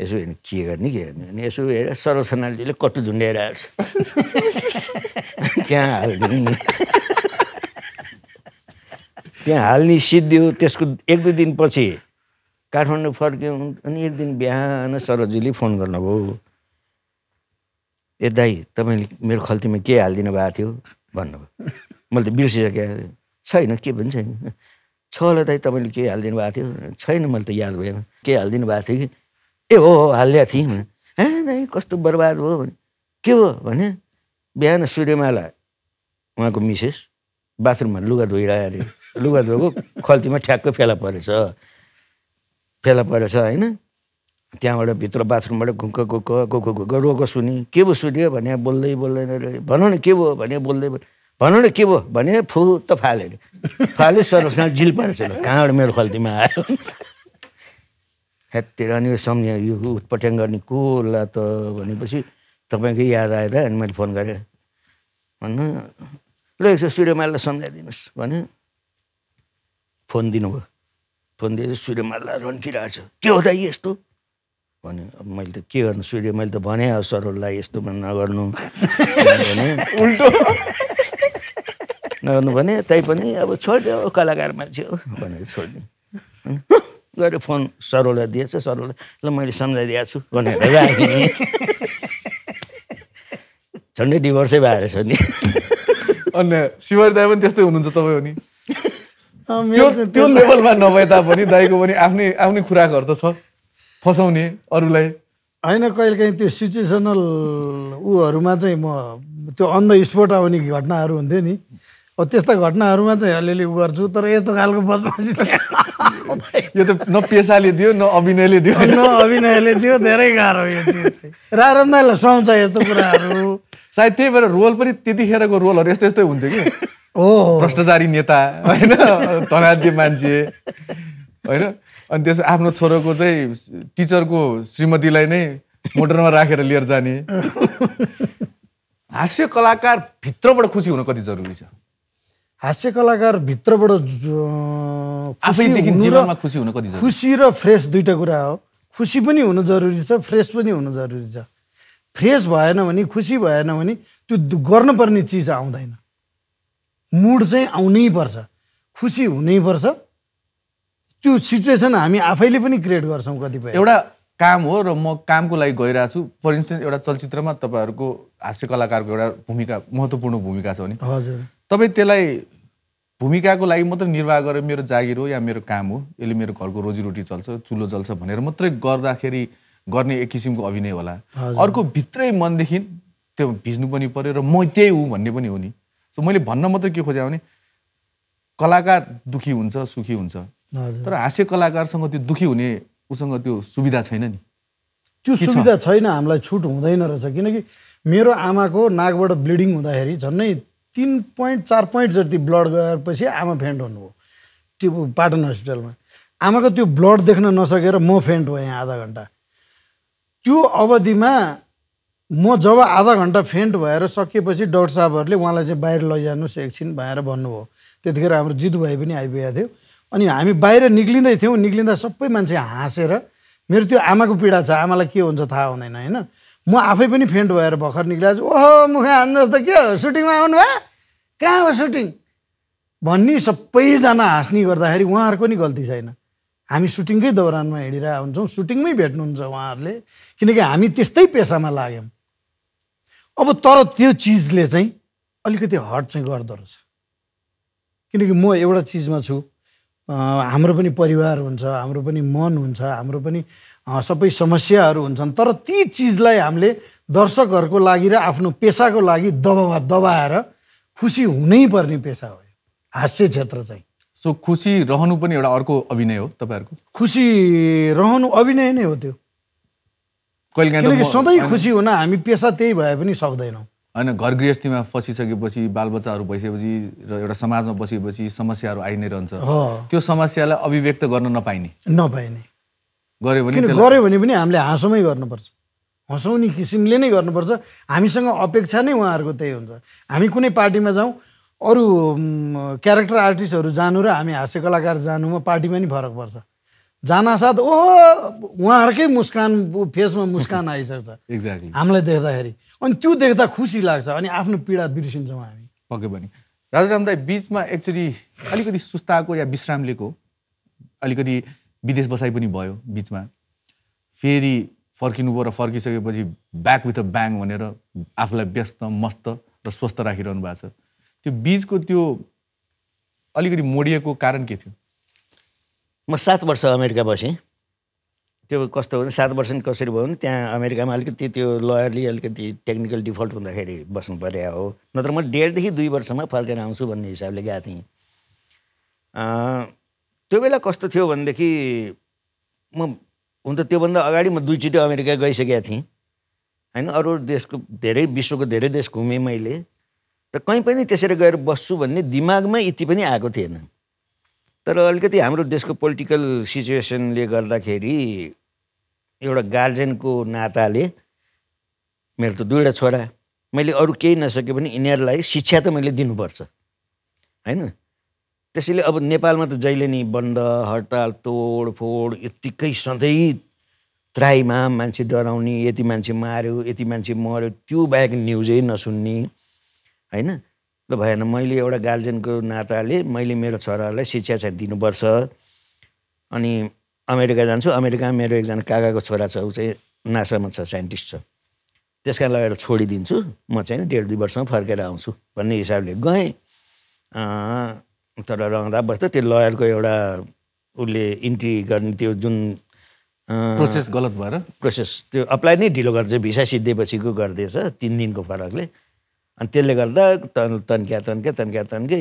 यसो हेर्ने के गर्ने के गर्ने अनि यसो हेरेर सरसनालीले कट्टु झुन्ड्याइरहेको छ त्यहाँ हालिदिनु त्यहाँ हाल्ने सिद्धियो त्यसको एक दुई दिनपछि काठमाडौँ फर्क्यौँ अनि एक दिन बिहान सरोजीले फोन गर्नुभयो ए दाइ तपाईँले मेरो खल्तीमा के हालिदिनु भएको थियो भन्नुभयो मैले त बिर्सिसकेँ छैन के पनि छैन छ होला दाइ तपाईँले के हालिदिनु भएको थियो छैन मैले त याद भएन के हालिदिनु भएको थियो कि ए हो हो हालिदिएको थिएँ ए दाइ कस्तो बर्बाद भयो भने के भयो भने बिहान सूर्यमाला उहाँको मिसेस बाथरुममा लुगा धोइरह्यो अरे लुगा धोएको खल्तीमा ठ्याक्कै फेला परेछ फेला परेछ होइन त्यहाँबाट भित्र बाथरुमबाट घुक घुक घुक घुक रोको सुने के भयो सुन्यो भने बोल्दै बोल्दैन अरे भनौँ न के भयो भने बोल्दै भनौँ न के भयो भने फु त फाल्यो अरे फाल्यो सर्वसँग जिल परेछ कहाँबाट मेरो खल्तीमा आयो हेतिर अनि सम्झ्यो यो उत्पट्याङ गर्ने को होला त भनेपछि तपाईँकै याद आयो त अनि मैले फोन गरेँ भन्नु ल छ सूर्यमालालाई सम्झाइदिनुहोस् भन्यो फोन दिनुभयो फोन दिएर सूर्यमाला रन्किरहेको छ के हो त यस्तो भन्यो अब मैले त के गर्नु सूर्य मैले त भने अब सरहरूलाई यस्तो नगर्नु भने उल्टो नगर्नु भने तैपनि अब छोडिदियो कलाकार मान्छे हो भनेर छोडिदिउँ गएर फोन सरहरूलाई दिएछ सरहरूलाई ल मैले सम्झाइदिएको छु भनेर झन्डै डिभोर्सै भएर छ नि अन्य शिवर दाई पनि त्यस्तै हुनुहुन्छ तपाईँ पनि नि त्यो लेभलमा नभए तापनि दाईको पनि आफ्नै आफ्नै खुराकहरू त छ फसाउने अरूलाई होइन कहिलेकाहीँ त्यो सिचुएसनल ऊहरूमा चाहिँ म त्यो अन द स्पोट आउने घटनाहरू हुन्थ्यो नि अब त्यस्ता घटनाहरूमा चाहिँ अलिअलि उ गर्छु तर यस्तो खालको बदमासी यो त न पेसाले दियो न अभिनयले दियो न अभिनयले दियो धेरै गाह्रो यो चिज चाहिँ सुहाउँछ यस्तो कुराहरू सायद त्यही भएर रोल पनि त्यतिखेरको रोलहरू यस्तो यस्तै हुन्थ्यो कि ओ भ्रष्टाचारी नेता होइन तनादी मान्छे होइन अनि त्यस आफ्नो छोरोको चाहिँ टिचरको श्रीमतीलाई नै मोटरमा राखेर लिएर जाने हास्य कलाकार भित्रबाट खुसी हुन कति जरुरी छ हास्य कलाकार भित्रबाट आफैदेखि जीवनमा खुसी हुन कति खुसी र फ्रेस दुइटा कुरा हो खुसी पनि हुनु जरुरी छ फ्रेस पनि हुनु जरुरी छ फ्रेस भएन भने खुसी भएन भने त्यो गर्नुपर्ने चिज आउँदैन मुड चाहिँ आउनै पर्छ खुसी हुनै पर्छ त्यो सिचुएसन हामी आफैले पनि क्रिएट गर्छौँ कतिपय एउटा काम हो र म कामको लागि गइरहेको छु फर इन्स्टेन्स एउटा चलचित्रमा तपाईँहरूको हास्य कलाकारको एउटा भूमिका महत्त्वपूर्ण भूमिका छ भने हजुर तपाईँ त्यसलाई भूमिकाको लागि मात्रै निर्वाह गरेर मेरो जागिर हो या मेरो काम हो यसले मेरो घरको रोजीरोटी चल्छ चुलो चल्छ भनेर मात्रै गर्दाखेरि गर्ने एक किसिमको अभिनय होला अर्को भित्रै मनदेखि त्यो भिज्नु पनि पऱ्यो र म त्यही हुँ भन्ने पनि हो नि सो मैले भन्न मात्रै के खोजेँ भने कलाकार दुःखी हुन्छ सुखी हुन्छ तर हाँस्य कलाकारसँग त्यो दुखी हुने उसँग त्यो सुविधा छैन नि त्यो सुविधा छैन हामीलाई छुट हुँदैन रहेछ किनकि मेरो आमाको नाकबाट ब्लिडिङ हुँदाखेरि झन्नै तिन पोइन्ट चार पोइन्ट जति ब्लड गएपछि आमा फेन्ट हुनुभयो त्यो पाटन हस्पिटलमा आमाको त्यो ब्लड देख्न नसकेर म फेन्ट भएँ आधा घन्टा त्यो अवधिमा म जब आधा घन्टा फेन्ट भएर सकिएपछि डक्टर साहबहरूले उहाँलाई चाहिँ बाहिर लैजानुहोस् एकछिन भनेर भन्नुभयो त्यतिखेर हाम्रो जितु भाइ पनि आइपुगेको थियो अनि हामी बाहिर निक्लिँदै थियौँ निक्लिँदा सबै मान्छे हाँसेर मेरो त्यो आमाको पीडा छ आमालाई के हुन्छ थाहा हुँदैन होइन म आफै पनि फेन्ट भएर भर्खर निक्लिएको छु ओहो मुख हान्नुहोस् त के हो सुटिङमा आउनु भयो कहाँ हो सुटिङ भन्ने सबैजना हाँस्ने गर्दाखेरि उहाँहरूको नि गल्ती छैन हामी सुटिङकै दौरानमा हिँडिरहेको हुन्छौँ सुटिङमै भेट्नुहुन्छ उहाँहरूले किनकि हामी त्यस्तै पेसामा लाग्यौँ अब तर त्यो चिजले चाहिँ अलिकति हट चाहिँ गर्दो रहेछ किनकि म एउटा चिजमा छु हाम्रो पनि परिवार हुन्छ हाम्रो पनि मन हुन्छ हाम्रो पनि सबै समस्याहरू हुन्छन् तर ती चिजलाई हामीले दर्शकहरूको लागि र आफ्नो पेसाको लागि दबा दबाएर खुसी हुनै पर्ने पेसा हो हास्य क्षेत्र चाहिँ सो खुसी रहनु पनि एउटा अर्को अभिनय हो तपाईँहरूको खुसी रहनु अभिनय नै हो त्यो किनकि सधैँ खुसी हुन हामी पेसा त्यही भए पनि सक्दैनौँ होइन घर गृहस्थीमा फसिसकेपछि बालबच्चाहरू भइसकेपछि र एउटा समाजमा बसेपछि समस्याहरू आइ नै रहन्छ त्यो समस्यालाई अभिव्यक्त गर्न नपाइने नपाइने गऱ्यो भने गऱ्यो भने पनि हामीले हाँसोमै गर्नुपर्छ हँसाउने किसिमले नै गर्नुपर्छ हामीसँग अपेक्षा नै उहाँहरूको त्यही हुन्छ हामी कुनै पार्टीमा जाउँ अरू क्यारेक्टर आर्टिस्टहरू जानु र हामी हास्य कलाकार जानुमा पार्टीमा नि फरक पर्छ साथ ओहो उहाँहरूकै मुस्कान फेसमा मुस्कान आइसक्छ एक्ज्याक्टली हामीलाई देख्दाखेरि अनि त्यो देख्दा खुसी लाग्छ अनि आफ्नो पीडा बिर्सिन्छौँ हामी पक्कै पनि राजाराम दाई बिचमा एक्चुली अलिकति सुस्ताको या विश्राम लिएको अलिकति विदेश बसाइ पनि भयो बिचमा फेरि फर्किनु भयो र फर्किसकेपछि ब्याक विथ अ ब्याङ भनेर आफूलाई व्यस्त मस्त र स्वस्थ राखिरहनु भएको छ त्यो बिजको त्यो अलिकति मोडिएको कारण के थियो म सात वर्ष अमेरिका बसेँ त्यो कस्तो भने सात वर्ष नि कसरी भयो भने त्यहाँ अमेरिकामा अलिकति त्यो लयरली अलिकति टेक्निकल डिफल्ट हुँदाखेरि बस्नु पर्या हो नत्र म डेढदेखि दुई वर्षमा फर्केर आउँछु भन्ने हिसाबले गएको थिएँ त्यो बेला कस्तो थियो भनेदेखि म हुन त त्योभन्दा अगाडि म दुईचोटि अमेरिका गइसकेका थिएँ होइन अरू देशको धेरै विश्वको धेरै देश घुमेँ मैले र कहीँ पनि त्यसरी गएर बस्छु भन्ने दिमागमा यति पनि आएको थिएन तर अलिकति हाम्रो देशको पोलिटिकल सिचुएसनले गर्दाखेरि एउटा गार्जेनको नाताले मेरो त दुईवटा छोरा मैले अरू केही नसके पनि यिनीहरूलाई शिक्षा त मैले दिनुपर्छ होइन त्यसैले अब नेपालमा त जहिले नि बन्द हडताल तोडफोड यत्तिकै सधैँ त्राईमा मान्छे डराउने यति मान्छे मार्यो यति मान्छे मऱ्यो त्यो बाहेक न्युजै नसुन्ने होइन ल भएन मैले एउटा गार्जेनको नाताले मैले मेरो छोरालाई शिक्षा चाहिँ दिनुपर्छ अनि अमेरिका जान्छु अमेरिकामा मेरो एकजना काकाको छोरा छ ऊ चाहिँ नासामा छ साइन्टिस्ट छ त्यस कारण लगेर छोडिदिन्छु म चाहिँ डेढ दुई वर्षमा फर्केर आउँछु भन्ने हिसाबले गएँ तर रङ्दा बस्दा त्यो लयरको एउटा उसले इन्ट्री गर्ने त्यो जुन प्रोसेस गलत भएर प्रोसेस त्यो अप्लाई नै ढिलो गर्छ भिसा सिद्धिएपछिको गर्दैछ तिन दिनको फरकले अनि त्यसले गर्दा तन् तन्क्या तन्क्या तन्क्या तन्के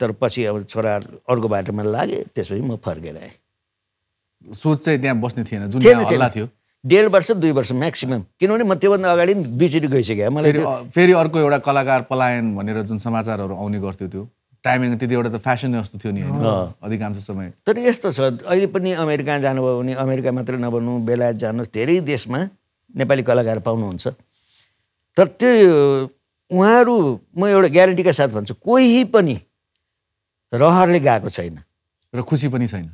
तर पछि अब छोरा अर्को बाटोमा लागेँ त्यसपछि म फर्केर आएँ सोच चाहिँ त्यहाँ बस्ने थिएन जुन थियो डेढ वर्ष दुई वर्ष म्याक्सिमम् किनभने म त्योभन्दा अगाडि दुईचोटि गइसकेँ मलाई फेरि अर्को एउटा कलाकार पलायन भनेर जुन समाचारहरू आउने गर्थ्यो त्यो टाइमिङ त्यति एउटा त फेसन जस्तो थियो नि अधिकांश समय तर यस्तो छ अहिले पनि अमेरिका जानुभयो भने अमेरिका मात्रै नभनु बेलायत जानु धेरै देशमा नेपाली कलाकार पाउनुहुन्छ तर त्यो उहाँहरू म एउटा ग्यारेन्टीका साथ भन्छु कोही पनि रहरले गएको छैन र खुसी पनि छैन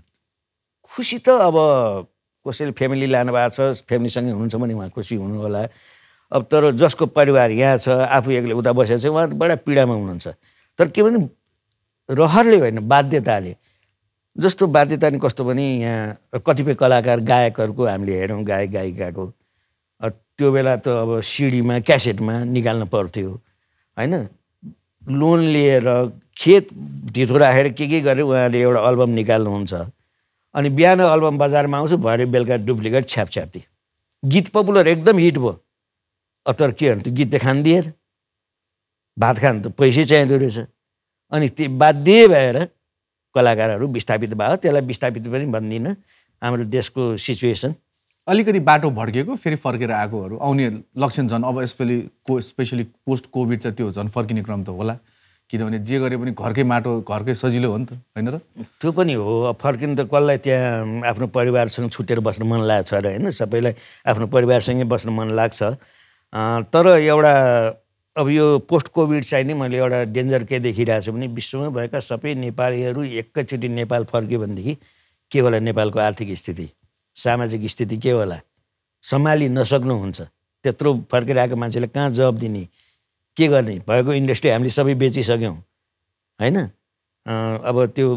खुसी त अब कसैले फ्यामिली लानु भएको छ फ्यामिलीसँगै हुनुहुन्छ भने उहाँ खुसी हुनु होला अब तर जसको परिवार यहाँ छ आफू एक्लै उता बसेर चाहिँ उहाँ बडा पीडामा हुनुहुन्छ तर के भने रहरले होइन बाध्यताले जस्तो बाध्यता नि कस्तो भने यहाँ कतिपय कलाकार गायकहरूको हामीले हेरौँ गायक गायिकाको त्यो बेला त अब सिडीमा क्यासेटमा निकाल्नु पर्थ्यो होइन लोन लिएर खेत धितो राखेर के के गरेर उहाँले एउटा अल्बम निकाल्नुहुन्छ अनि बिहान अल्बम बजारमा आउँछु भरे बेलुका डुप्लिकेट छ्याप छ्याप्थे गीत पपुलर एकदम हिट भयो तर के भन्नु त्यो गीत त दिएर भात खान त पैसै चाहिँदो रहेछ अनि त्यो बाध्य भएर कलाकारहरू विस्थापित भयो त्यसलाई विस्थापित पनि भन्दिनँ हाम्रो देशको सिचुएसन अलिकति बाटो भड्किएको फेरि फर्केर आएकोहरू आउने लक्षण झन् अब यसपालि को स्पेसली पोस्ट कोभिड चाहिँ त्यो झन् फर्किने क्रम त होला किनभने जे गरे पनि घरकै माटो घरकै सजिलो हो नि त होइन र त्यो पनि हो फर्किनु त कसलाई त्यहाँ आफ्नो परिवारसँग छुटेर बस्न मन लाग्छ र होइन सबैलाई आफ्नो परिवारसँगै बस्न मन लाग्छ तर एउटा अब यो पोस्ट कोभिड चाहिँ नि मैले एउटा डेन्जर के देखिरहेको छु भने विश्वमा भएका सबै नेपालीहरू एकैचोटि नेपाल फर्क्यो भनेदेखि के होला नेपालको आर्थिक स्थिति सामाजिक स्थिति के होला सम्हालि नसक्नुहुन्छ त्यत्रो फर्केर फर्किरहेको मान्छेलाई कहाँ जब दिने के गर्ने भएको इन्डस्ट्री हामीले सबै बेचिसक्यौँ होइन अब त्यो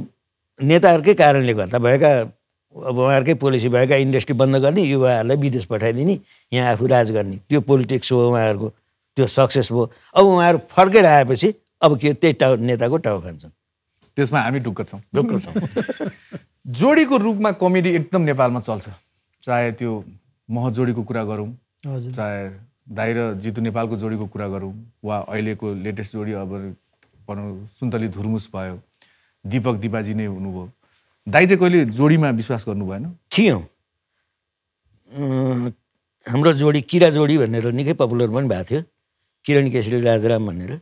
नेताहरूकै कारणले गर्दा भएका अब उहाँहरूकै पोलिसी भएका इन्डस्ट्री बन्द गर्ने युवाहरूलाई विदेश पठाइदिने यहाँ आफू राज गर्ने त्यो पोलिटिक्स हो उहाँहरूको त्यो सक्सेस भयो अब उहाँहरू फर्केर आएपछि अब के त्यही टाउ नेताको टाउ खान्छन् त्यसमा हामी ढुक्क छौँ ढुक्क छौँ जोडीको रूपमा कमेडी एकदम नेपालमा चल्छ चाहे त्यो मह जोडीको कुरा गरौँ चाहे दाइ र जितु नेपालको जोडीको कुरा गरौँ वा अहिलेको लेटेस्ट जोडी अब भनौँ सुन्तली धुर्मुस भयो दिपक दिपाजी नै हुनुभयो दाइ चाहिँ कहिले जोडीमा विश्वास गर्नु भएन थियो हाम्रो जोडी किरा जोडी भनेर निकै पपुलर पनि भएको थियो किरण केसरी राजराम भनेर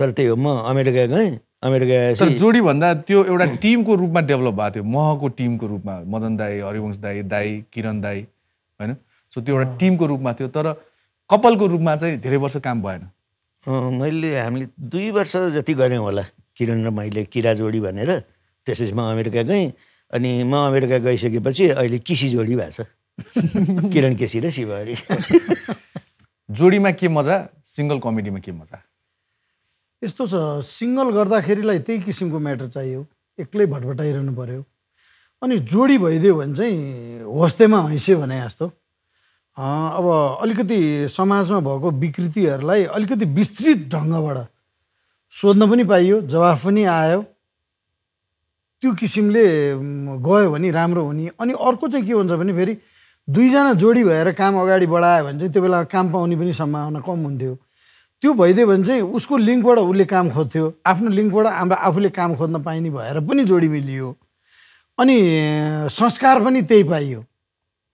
तर त्यही हो म अमेरिका गएँ अमेरिका तर जोडी भन्दा त्यो एउटा टिमको रूपमा डेभलप भएको थियो महको टिमको रूपमा मदन दाई हरिवंश दाई दाई किरण दाई होइन सो त्यो एउटा टिमको रूपमा थियो तर कपालको रूपमा चाहिँ धेरै वर्ष काम भएन मैले हामीले दुई वर्ष जति गऱ्यौँ होला किरण र मैले किरा जोडी भनेर त्यसपछि म अमेरिका गएँ अनि म अमेरिका गइसकेपछि अहिले किसी जोडी भएको छ किरण केसी र शिवहरी जोडीमा के मजा सिङ्गल कमेडीमा के मजा यस्तो छ सिङ्गल गर्दाखेरिलाई त्यही किसिमको म्याटर चाहियो एक्लै भटभटाइरहनु पऱ्यो अनि जोडी भइदियो भने चाहिँ होस्तेमा हैँस्यो भने जस्तो अब अलिकति समाजमा भएको विकृतिहरूलाई अलिकति विस्तृत ढङ्गबाट सोध्न पनि पाइयो जवाफ पनि आयो त्यो किसिमले गयो भने राम्रो हुने अनि अर्को चाहिँ के हुन्छ भने फेरि दुईजना जोडी भएर काम अगाडि बढायो भने चाहिँ त्यो बेला काम पाउने पनि सम्भावना कम हुन्थ्यो त्यो भइदियो भने चाहिँ उसको लिङ्कबाट उसले काम खोज्थ्यो आफ्नो लिङ्कबाट अब आफूले काम खोज्न पाइने भएर पनि जोडी मिलियो अनि संस्कार पनि त्यही पाइयो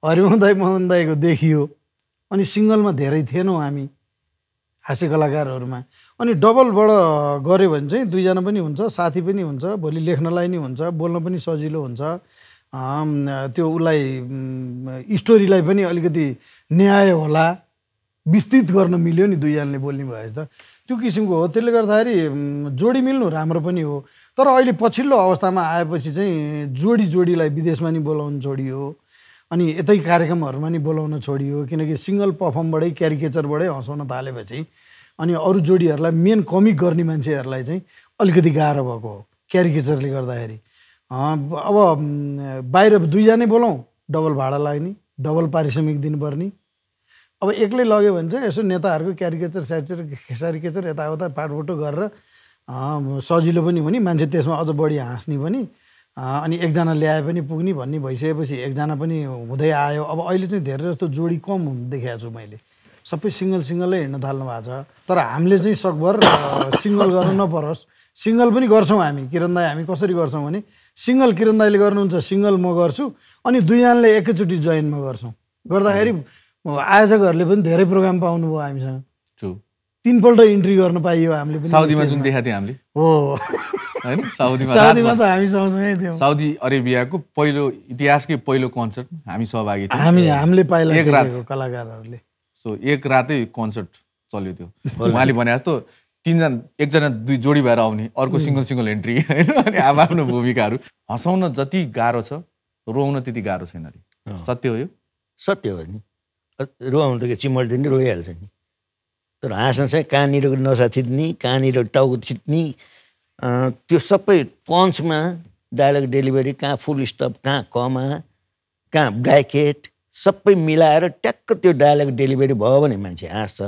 मोहन दाईको देखियो अनि सिङ्गलमा धेरै थिएनौँ हामी हास्य कलाकारहरूमा अनि डबलबाट गऱ्यो भने चाहिँ दुईजना पनि हुन्छ साथी पनि हुन्छ भोलि लेख्नलाई नि हुन्छ बोल्न पनि सजिलो हुन्छ त्यो उसलाई स्टोरीलाई पनि अलिकति न्याय होला विस्तृत गर्न मिल्यो नि दुईजनाले बोल्ने भएछ त त्यो किसिमको हो त्यसले गर्दाखेरि जोडी मिल्नु राम्रो पनि हो तर अहिले पछिल्लो अवस्थामा आएपछि चाहिँ जोडी जोडीलाई विदेशमा नि बोलाउनु छोडियो अनि यतै कार्यक्रमहरूमा नि बोलाउन छोडियो किनकि सिङ्गल पर्फर्मबाटै क्यारिकेचरबाटै हँसाउन थालेपछि अनि अरू जोडीहरूलाई मेन कमिक गर्ने मान्छेहरूलाई चाहिँ अलिकति गाह्रो भएको हो क्यारिकेचरले गर्दाखेरि अब बाहिर दुईजना बोलाउँ डबल भाडा लाग्ने डबल पारिश्रमिक दिनुपर्ने अब एक्लै लग्यो भने चाहिँ यसो नेताहरूको क्यारिकेचर स्याचर स्यारिकेचर यताउता पाटबोटो गरेर सजिलो पनि हुने मान्छे त्यसमा अझ बढी हाँस्ने पनि अनि एकजना ल्याए पनि पुग्ने भन्ने भइसकेपछि एकजना पनि हुँदै आयो अब अहिले चाहिँ धेरै जस्तो जोडी कम देखेको देखाएको छु मैले सबै सिङ्गल सिङ्गलै हिँड्न थाल्नु भएको छ तर हामीले चाहिँ सकभर सिङ्गल गर्नु नपरोस् सिङ्गल पनि गर्छौँ हामी किरण दाई हामी कसरी गर्छौँ भने सिङ्गल किरण दाईले गर्नुहुन्छ सिङ्गल म गर्छु अनि दुईजनाले एकैचोटि जोइनमा गर्छौँ गर्दाखेरि आयोजकहरूले पनि धेरै प्रोग्राम पाउनुभयो हामीसँग तिनपल्ट इन्ट्री गर्न पाइयो हामीले पनि साउदीमा जुन देखाएको थियौँ हामीले हो होइन साउदीमा साउदीमा त हामी सँगसँगै थियौँ साउदी अरेबियाको पहिलो इतिहासकै पहिलो कन्सर्ट हामी सहभागी थियौँ हामी हामीले पाइला एक रात कलाकारहरूले सो एक रातै कन्सर्ट चल्यो त्यो उहाँले भने जस्तो तिनजना एकजना दुई जोडी भएर आउने अर्को सिङ्गल सिङ्गल एन्ट्री होइन अनि आफ्नो भूमिकाहरू हँसाउन जति गाह्रो छ रोउन त्यति गाह्रो छैन अरे सत्य हो यो सत्य हो नि रुवाउनु त के चिमल्टी दिने रोइहाल्छ नि तर हाँस्न चाहिँ कहाँनिर नसा थिच्ने कहाँनिर टाउको थिच्ने त्यो सबै पन्चमा डायलग डेलिभरी कहाँ फुल स्टप कहाँ कमा कहाँ ब्राकेट सबै मिलाएर ट्याक्क त्यो डायलग डेलिभरी भयो भने मान्छे हाँस्छ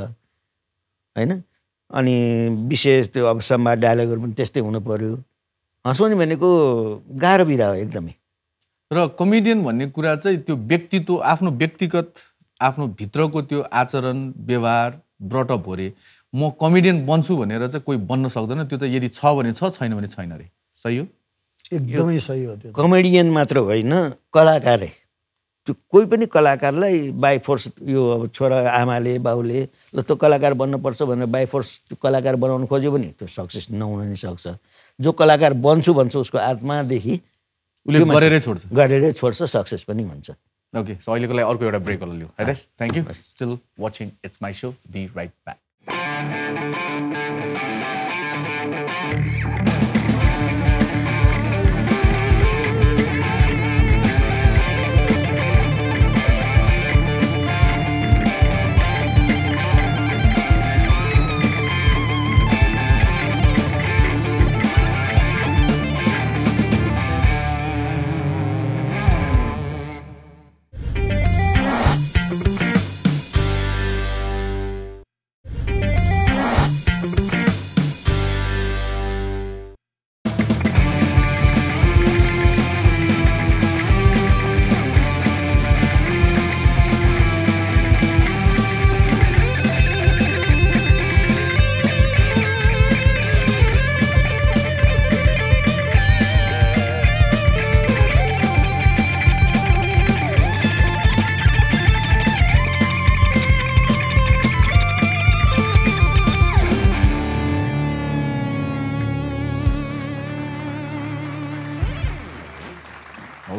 होइन अनि विशेष त्यो अब सम्भा डायलगहरू पनि त्यस्तै हुनु पऱ्यो हँसाउने भनेको गाह्रो विधा हो एकदमै र कमेडियन भन्ने कुरा चाहिँ त्यो व्यक्तित्व आफ्नो व्यक्तिगत आफ्नो भित्रको त्यो आचरण व्यवहार ब्रटअप हो अरे म कमेडियन बन्छु भनेर चाहिँ कोही बन्न सक्दैन त्यो त यदि छ भने छ छैन भने छैन अरे सही हो एकदमै सही हो त्यो कमेडियन मात्र होइन कलाकारै त्यो कोही पनि कलाकारलाई बाई फोर्स यो अब छोरा आमाले बाउले ल त्यो कलाकार बन्नुपर्छ भनेर बाई फोर्स त्यो कलाकार बनाउनु खोज्यो भने त्यो सक्सेस नहुन नै सक्छ जो कलाकार बन्छु भन्छ उसको आत्मादेखि उसले गरेरै छोड्छ गरेरै छोड्छ सक्सेस पनि हुन्छ ओके सो अहिलेको लागि अर्को एउटा ब्रेकहरू लियो है त thank you still watching it's my show be right back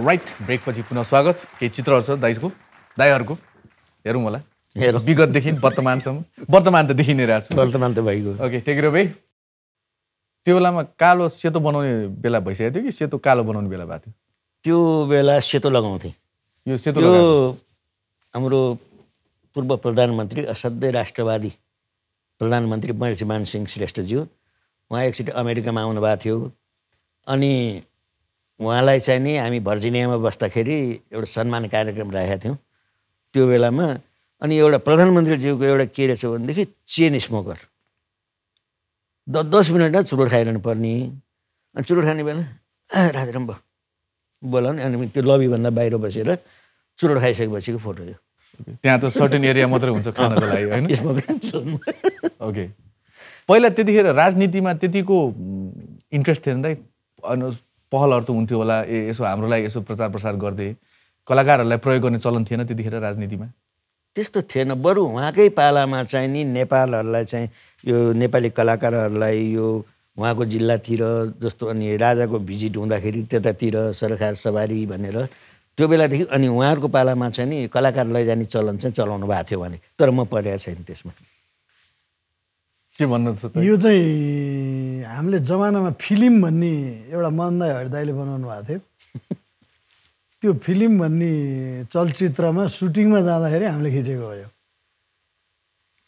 right ब्रेकपछि पुनः स्वागत केही चित्रहरू छ दाइजको दाईहरूको हेरौँ होला हेरौँ विगतदेखि वर्तमानसम्म वर्तमान त देखि नै रहेको छ वर्तमान त भइगयो ओके टेकेर भाइ त्यो बेलामा कालो सेतो बनाउने बेला भइसकेको थियो कि सेतो कालो बनाउने बेला भएको थियो त्यो बेला सेतो लगाउँथे यो सेतो यो हाम्रो पूर्व प्रधानमन्त्री असाध्यै राष्ट्रवादी प्रधानमन्त्री महेशमान सिंह श्रेष्ठज्यू उहाँ एकचोटि अमेरिकामा आउनुभएको थियो अनि उहाँलाई चाहिँ नि हामी भर्जिनियामा बस्दाखेरि एउटा सम्मान कार्यक्रम राखेका थियौँ त्यो बेलामा अनि एउटा प्रधानमन्त्रीज्यूको एउटा के रहेछ भनेदेखि चेन स्मोकर द दस मिनटमा चुरोट खाइरहनु पर्ने अनि चुरोट खाने बेला राजाराम भ बोला नि अनि त्यो लबीभन्दा बाहिर बसेर चुरोट खाइसकेपछिको फोटो यो त्यहाँ त सर्टेन एरिया मात्रै हुन्छ खानको लागि होइन ओके पहिला त्यतिखेर राजनीतिमा त्यतिको इन्ट्रेस्ट थिएन त पहलहरू त हुन्थ्यो होला ए यसो हाम्रोलाई यसो प्रचार प्रसार गर्दै कलाकारहरूलाई प्रयोग गर्ने चलन थिएन त्यतिखेर राजनीतिमा त्यस्तो थिएन बरु उहाँकै पालामा चाहिँ नि नेपालहरूलाई चाहिँ यो नेपाली कलाकारहरूलाई यो उहाँको जिल्लातिर जस्तो अनि राजाको भिजिट हुँदाखेरि त्यतातिर सरकार सवारी भनेर त्यो बेलादेखि अनि उहाँहरूको पालामा चाहिँ नि कलाकार लैजाने चलन चाहिँ चलाउनु भएको थियो भने तर म परेको छैन त्यसमा के भन्नु थियो यो चाहिँ हामीले जमानामा फिल्म भन्ने एउटा मन्दा हरिदाईले बनाउनु भएको थियो त्यो फिल्म भन्ने चलचित्रमा सुटिङमा जाँदाखेरि हामीले खिचेको हो यो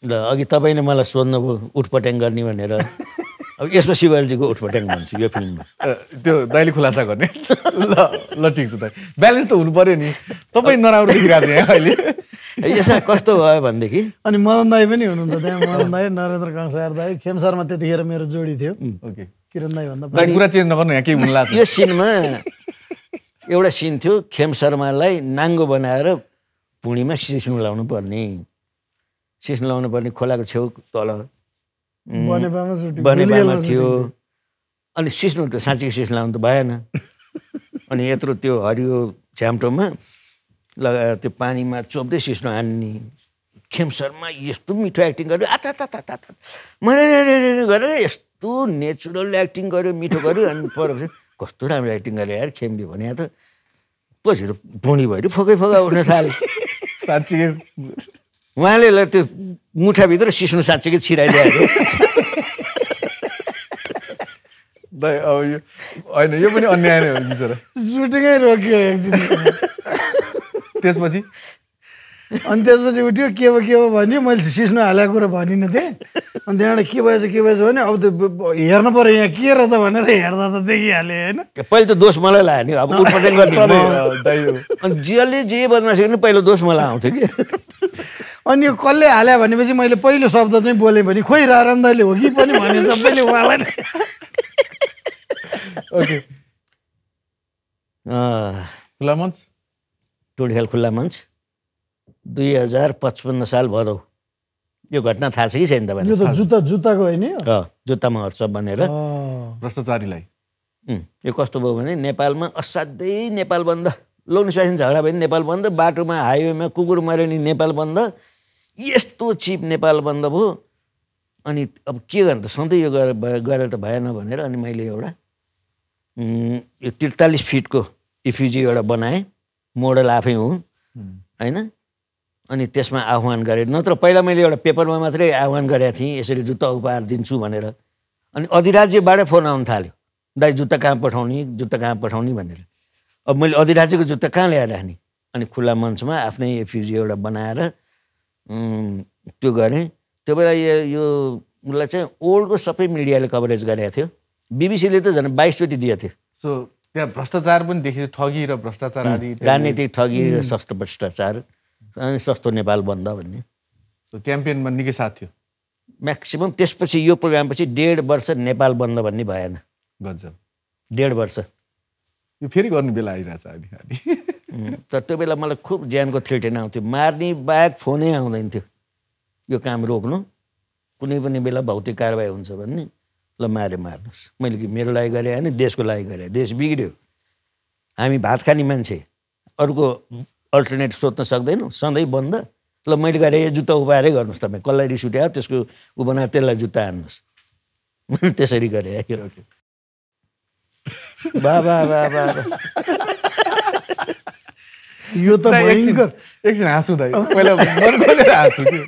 ल अघि तपाईँले मलाई सोध्नुभयो उठपट्याङ गर्ने भनेर अब यसमा शिवजीको उठपट्याङ भन्छु यो फिल्ममा त्यो दाइले खुलासा गर्ने ल ल ठिक छ दाइ ब्यालेन्स त हुनु पऱ्यो नि तपाईँ नराम्रो देखिरहेको अहिले यसमा कस्तो भयो भनेदेखि अनि मदन दाई पनि हुनुहुन्छ त्यहाँ मदन दाई नरेन्द्र कंसार दाई खेमसारमा त्यतिखेर मेरो जोडी थियो ओके किरण दाई भन्दा कुरा चेन्ज नगर्नु यहाँ हुनु लाग्छ यो सिनमा एउटा सिन थियो खेम शर्मालाई नाङ्गो बनाएर पुणीमा सिस्नु लाउनु पर्ने सिस्नु लाउनु पर्ने खोलाको छेउ तल बनेपामा थियो अनि सिस्नु त साँच्चीको सिस्नु लाउनु त भएन अनि यत्रो त्यो हरियो झ्याम्टोमा लगाएर त्यो पानीमा चोप्दै सिस्नु हान्ने खेम शर्मा यस्तो मिठो एक्टिङ गर्यो आता ता मैले गरेर यस्तो नेचुरल एक्टिङ गर्यो मिठो गर्यो अनि पर कस्तो राम्रो एक्टिङ गरे यार खेमले भने त पछि टोनी भयो फोकै फोका उठ्न थाल्यो साँच्चीकै उहाँले ल त्यो मुठाभित्र सिस्नु साँच्चीकै छिराइदिएको अब यो होइन यो पनि अन्याय नै हो सर सुटिङै रोकियो एकदिन त्यसपछि अनि त्यसपछि उठ्यो के भयो के भयो भन्यो मैले सिस्नु हालेको कुरो भनिनँ थिएँ अनि त्यहाँबाट के भएछ के भएछ भने अब त्यो हेर्नु पऱ्यो यहाँ के रहेछ भनेर हेर्दा त देखिहालेँ होइन पहिले त दोष मलाई लाग्यो नि अब अनि जसले जे बदमासी पनि पहिलो दोष मलाई आउँथ्यो कि अनि यो कसले हाल्यो भनेपछि मैले पहिलो शब्द चाहिँ बोलेँ भने खोइ राम दाइले हो कि पनि भने सबैले उहाँलाई ओके ल मन्च टोलखेल खुल्ला मञ्च दुई हजार पचपन्न साल भदौ यो घटना थाहा छ कि छैन तपाईँ जुत्ता जुत्ताको होइन जुत्तामा महोत्सव भनेर भ्रष्टाचारीलाई यो कस्तो भयो भने नेपालमा असाध्यै नेपाल बन्द स्वासिन झगडा भयो नेपाल बन्द बाटोमा हाइवेमा कुकुर मऱ्यो नि नेपाल बन्द यस्तो चिप नेपाल बन्द भयो अनि अब के गर्नु त सधैँ यो गरेर गरेर त भएन भनेर अनि मैले एउटा यो त्रितालिस फिटको इफ्युजी एउटा बनाएँ मोडल आफै हुँ होइन अनि त्यसमा आह्वान गरेँ नत्र पहिला मैले एउटा पेपरमा मात्रै आह्वान गरेको थिएँ यसरी जुत्ता उपहार दिन्छु भनेर अनि अधिराज्यबाटै फोन आउनु थाल्यो दाइ जुत्ता कहाँ पठाउने जुत्ता कहाँ पठाउने भनेर अब मैले अधिराज्यको जुत्ता कहाँ ल्याएर राख्ने अनि खुल्ला मञ्चमा आफ्नै एफ्युजी एउटा बनाएर त्यो गरेँ त्यो बेला यो उसलाई चाहिँ ओल्डको सबै मिडियाले कभरेज गरेको थियो बिबिसीले त झन् बाइसचोटि दिएको थियो सो त्यहाँ भ्रष्टाचार पनि देखिन्छ ठगी र भ्रष्टाचार आदि राजनीतिक ठगी र सस्तो भ्रष्टाचार अनि सस्तो नेपाल बन्द भन्ने क्याम्पेनमा निकै साथ थियो म्याक्सिमम् त्यसपछि यो प्रोग्रामपछि डेढ वर्ष नेपाल बन्द भन्ने भएन गजब डेढ वर्ष यो फेरि गर्ने बेला आइरहेछ अहिले हामी तर त्यो बेला मलाई खुब ज्यानको थ्रेटेन आउँथ्यो मार्ने बाहेक फोनै आउँदैन थियो यो काम रोक्नु कुनै पनि बेला भौतिक कारवाही हुन्छ भन्ने ल मारे मार्नुहोस् मैले मेरो लागि गरेँ होइन देशको लागि गरेँ देश बिग्रियो हामी भात खाने मान्छे अर्को अल्टरनेट सोध्न सक्दैनौँ सधैँ बन्द ल मैले गरेँ जुत्ता उपाएरै गर्नुहोस् तपाईँ कसलाई रिस उठ्या त्यसको ऊ बनाएर त्यसलाई जुत्ता हान्नुहोस् त्यसरी गरेँ है बाबा बाबा यो त एकछिन हाँसु दाइ पहिला हाँसु कि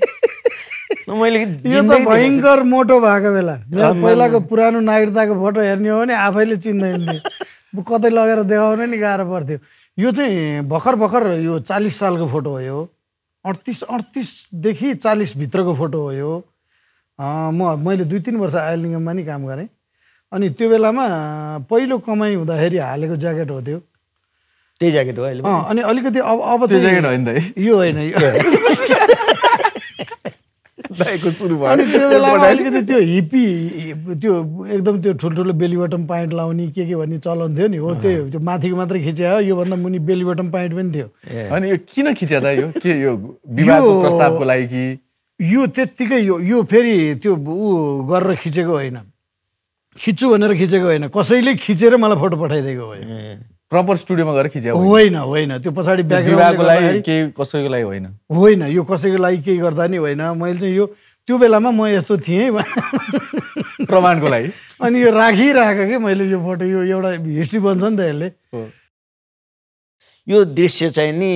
मैले यो त भयङ्कर मोटो भएको बेला पहिलाको पुरानो नागरिकताको फोटो हेर्ने हो भने आफैले चिन्दैन थियो कतै लगेर देखाउनै नि गाह्रो पर्थ्यो यो चाहिँ भर्खर भर्खर यो चालिस सालको फोटो हो यो अडतिस अडतिसदेखि चालिसभित्रको फोटो हो यो म मैले दुई तिन वर्ष आयलिङ्गममा नि काम गरेँ अनि त्यो बेलामा पहिलो कमाइ हुँदाखेरि हालेको ज्याकेट हो त्यो त्यही ज्याकेट हो अहिले अनि अलिकति अब अब त्यो ज्याकेट होइन यो होइन दाएको अनि त्यो बेलामा अलिकति त्यो हिप्पी त्यो एकदम त्यो ठुल्ठुलो बेलीबटम पाइन्ट लाउने के के भन्ने चलन थियो नि हो त्यो त्यो माथिको मात्रै खिच्या योभन्दा मुनि बेलीबटम पाइन्ट पनि थियो अनि यो किन खिच्या त यो के यो विवाहको प्रस्तावको लागि कि यो त्यत्तिकै यो यो फेरि त्यो ऊ गरेर खिचेको होइन खिच्छु भनेर खिचेको होइन कसैले खिचेर मलाई फोटो पठाइदिएको भयो प्रपर स्टुडियोमा गएर खिचेको होइन होइन त्यो पछाडि विवाहको लागि केही कसैको लागि होइन होइन यो कसैको लागि केही गर्दा नि होइन मैले चाहिँ यो त्यो बेलामा म यस्तो थिएँ प्रमाणको लागि अनि यो राखिरहेको कि मैले यो फोटो यो एउटा हिस्ट्री बन्छ नि त यसले यो दृश्य चाहिँ नि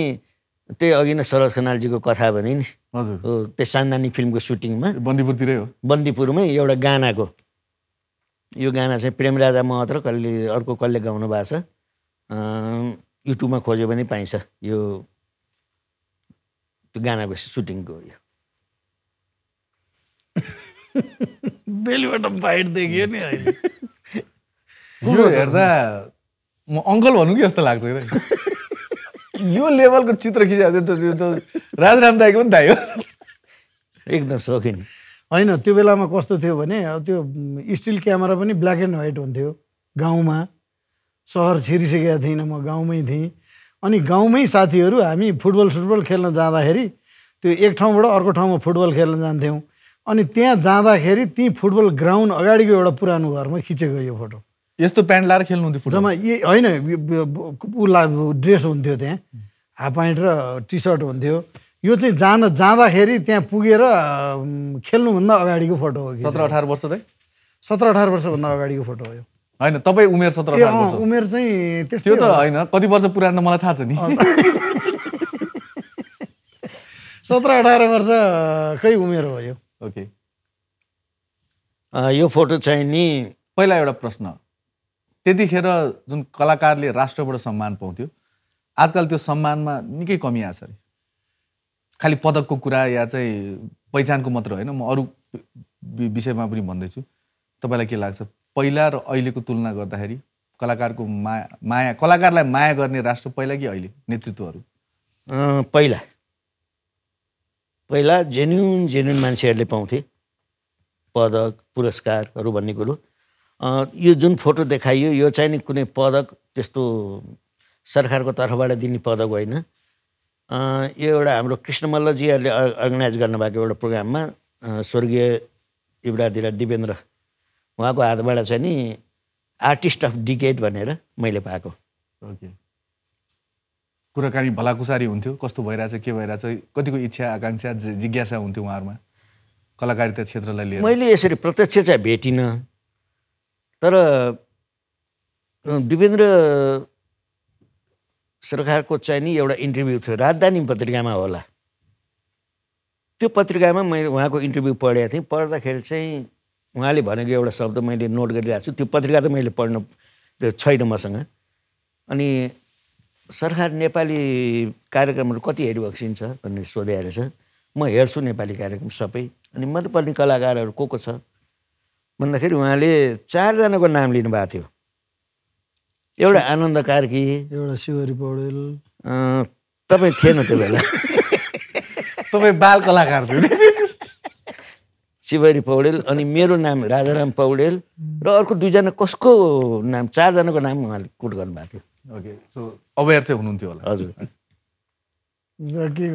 त्यही अघि नै सरोज खनालजीको कथा भने नि हजुर त्यो सान्दानी फिल्मको सुटिङमा बन्दीपुरतिरै हो बन्दीपुरमै एउटा गानाको यो गाना चाहिँ प्रेमराजा महत र कसले अर्को कसले गाउनु भएको छ युट्युबमा खोज्यो भने पाइन्छ यो त्यो गानाको सुटिङको यो बेलुबाट बाहिर देखियो नि हेर्दा म अङ्कल भनौँ कि जस्तो लाग्छ यो लेभलको चित्र खिचेको त त्यो त राजराम दाईको पनि दाई हो एकदम सोखिन होइन त्यो बेलामा कस्तो थियो भने त्यो स्टिल क्यामेरा पनि ब्ल्याक एन्ड व्हाइट हुन्थ्यो गाउँमा सहर छिरिसकेका थिइनँ म गाउँमै थिएँ अनि गाउँमै साथीहरू हामी फुटबल सुटबल खेल्न जाँदाखेरि त्यो एक ठाउँबाट अर्को ठाउँमा फुटबल खेल्न जान्थ्यौँ अनि त्यहाँ जाँदाखेरि ती फुटबल ग्राउन्ड अगाडिको एउटा पुरानो घरमा खिचेको यो फोटो यस्तो प्यान्ट लाएर खेल्नुहुन्थ्यो जम्मा ए होइन ऊ ड्रेस हुन्थ्यो त्यहाँ हाफ प्यान्ट र टी सर्ट हुन्थ्यो यो चाहिँ जान जाँदाखेरि त्यहाँ पुगेर खेल्नुभन्दा अगाडिको फोटो हो सत्र अठार वर्ष चाहिँ सत्र अठार वर्षभन्दा अगाडिको फोटो हो यो होइन तपाईँ उमेर सत्र उमेर चाहिँ त्यो त होइन कति वर्ष पुरानो मलाई थाहा छ नि सत्र अठार वर्षकै उमेर हो यो ओके यो फोटो चाहिँ नि पहिला एउटा प्रश्न त्यतिखेर जुन कलाकारले राष्ट्रबाट सम्मान पाउँथ्यो आजकल त्यो सम्मानमा निकै कमी आएको छ अरे खालि पदकको कुरा या चाहिँ पहिचानको मात्र होइन म अरू विषयमा पनि भन्दैछु तपाईँलाई के लाग्छ पहिला र अहिलेको तुलना गर्दाखेरि कलाकारको माया माया कलाकारलाई माया गर्ने राष्ट्र पहिला कि अहिले नेतृत्वहरू पहिला पहिला जेन्युन जेन्युन मान्छेहरूले पाउँथे पदक पुरस्कारहरू भन्ने कुरो यो जुन फोटो देखाइयो यो चाहिँ नि कुनै पदक त्यस्तो सरकारको तर्फबाट दिने पदक होइन यो एउटा हाम्रो कृष्ण मल्लजीहरूले अर्गनाइज गर्नुभएको एउटा प्रोग्राममा स्वर्गीय युवराजीलाई दिवेन्द्र उहाँको हातबाट चाहिँ नि आर्टिस्ट अफ डिकेट भनेर मैले पाएको कुराकानी भलाकुसारी हुन्थ्यो कस्तो भइरहेछ के भइरहेछ कतिको इच्छा आकाङ्क्षा जिज्ञासा हुन्थ्यो उहाँहरूमा कलाकारिता क्षेत्रलाई लिएर मैले यसरी प्रत्यक्ष चाहिँ भेटिनँ तर दिपेन्द्र सरकारको चाहिँ नि एउटा इन्टरभ्यू थियो राजधानी पत्रिकामा होला त्यो पत्रिकामा मैले उहाँको इन्टरभ्यू पढेको थिएँ पढ्दाखेरि चाहिँ उहाँले भनेको एउटा शब्द मैले नोट गरिरहेको छु त्यो पत्रिका त मैले पढ्न छैन मसँग अनि सरकार नेपाली कार्यक्रमहरू कति हेरिभएको हेरिबक्सिन्छ भन्ने सोधे रहेछ म हेर्छु नेपाली कार्यक्रम सबै अनि मनपर्ने कलाकारहरू को को छ भन्दाखेरि उहाँले चारजनाको नाम लिनुभएको थियो एउटा आनन्द कार्की एउटा शिवरी पौडेल तपाईँ थिएन त्यो बेला तपाईँ बाल कलाकार थियो शिवरी पौडेल अनि मेरो नाम राजाराम पौडेल र अर्को दुईजना कसको नाम चारजनाको नाम उहाँले कोट गर्नुभएको थियो ओके सो अवेर चाहिँ हुनुहुन्थ्यो होला हजुर के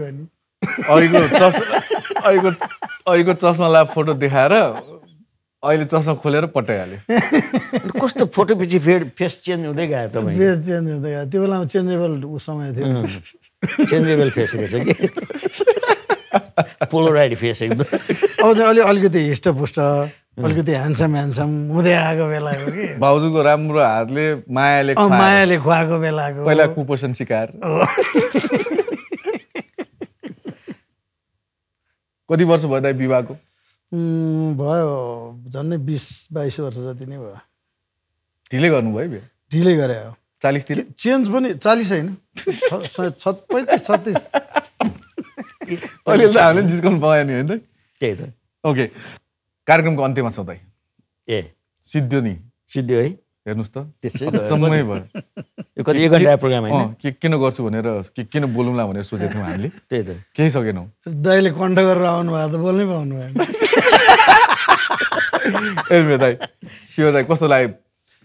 अहिलेको चस्मा अहिलेको अहिलेको चस्मालाई फोटो देखाएर अहिले चस्मा खोलेर पटाइहाल्यो कस्तो फोटो पछि फेड फेस चेन्ज हुँदै गयो तपाईँ फेस चेन्ज हुँदै गयो त्यो बेलामा चेन्जेबल समय थियो चेन्जेबल फेस रहेछ कि पोलोराइड फेस एकदम अब चाहिँ अलि अलिकति हिष्टपुष्ट अलिकति ह्यान्डसम ह्यान्डसम हुँदै आएको बेलाको कि भाउजूको राम्रो हातले मायाले मायाले खुवाएको बेलाको पहिला कुपोषण शिकार कति वर्ष भयो दाइ विवाहको भयो झन्डै बिस बाइस वर्ष जति नै भयो ढिलै गर्नुभयो भे ढिलै गरे हो चालिसतिर चेन्ज पनि चालिस होइन पैँतिस छत्तिस अलिअलि त हामीले पाएन होइन त त ओके कार्यक्रमको अन्त्यमा सधैँ ए सिद्धो नि सिद्धि है हेर्नुहोस् त समय भयो कति एक घन्टा प्रोग्राम होइन के किन गर्छु भनेर के किन बोलौँला भनेर सोचेको थियौँ हामीले त्यही त केही सकेनौँ दाइले कन्ठ गरेर आउनु आउनुभयो त बोल्नै पाउनु भएन दाई सियो दाई कस्तो लाग्यो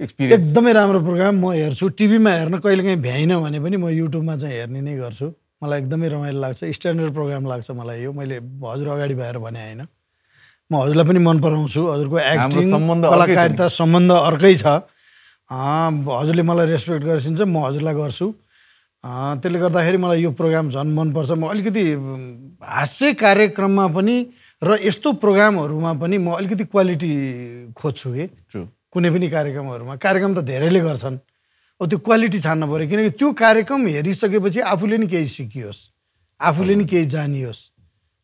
एक्सपिरियन्स एकदमै राम्रो प्रोग्राम म हेर्छु टिभीमा हेर्न कहिलेकाहीँ भ्याइनँ भने पनि म युट्युबमा चाहिँ हेर्ने नै गर्छु मलाई एकदमै रमाइलो लाग्छ स्ट्यान्डर्ड प्रोग्राम लाग्छ मलाई यो मैले हजुर अगाडि भएर भने होइन म हजुरलाई पनि मन पराउँछु हजुरको एक्टिङ कलाकारिता सम्बन्ध अर्कै छ हजुरले मलाई रेस्पेक्ट गरिसकिन्छ म हजुरलाई गर्छु त्यसले गर्दाखेरि मलाई यो प्रोग्राम झन् मनपर्छ म अलिकति हास्य कार्यक्रममा पनि र यस्तो प्रोग्रामहरूमा पनि म अलिकति क्वालिटी खोज्छु कि कुनै पनि कार्यक्रमहरूमा कार्यक्रम त धेरैले गर्छन् अब त्यो क्वालिटी छान्न पऱ्यो किनकि त्यो कार्यक्रम हेरिसकेपछि आफूले नि केही सिकियोस् आफूले नि केही जानियोस्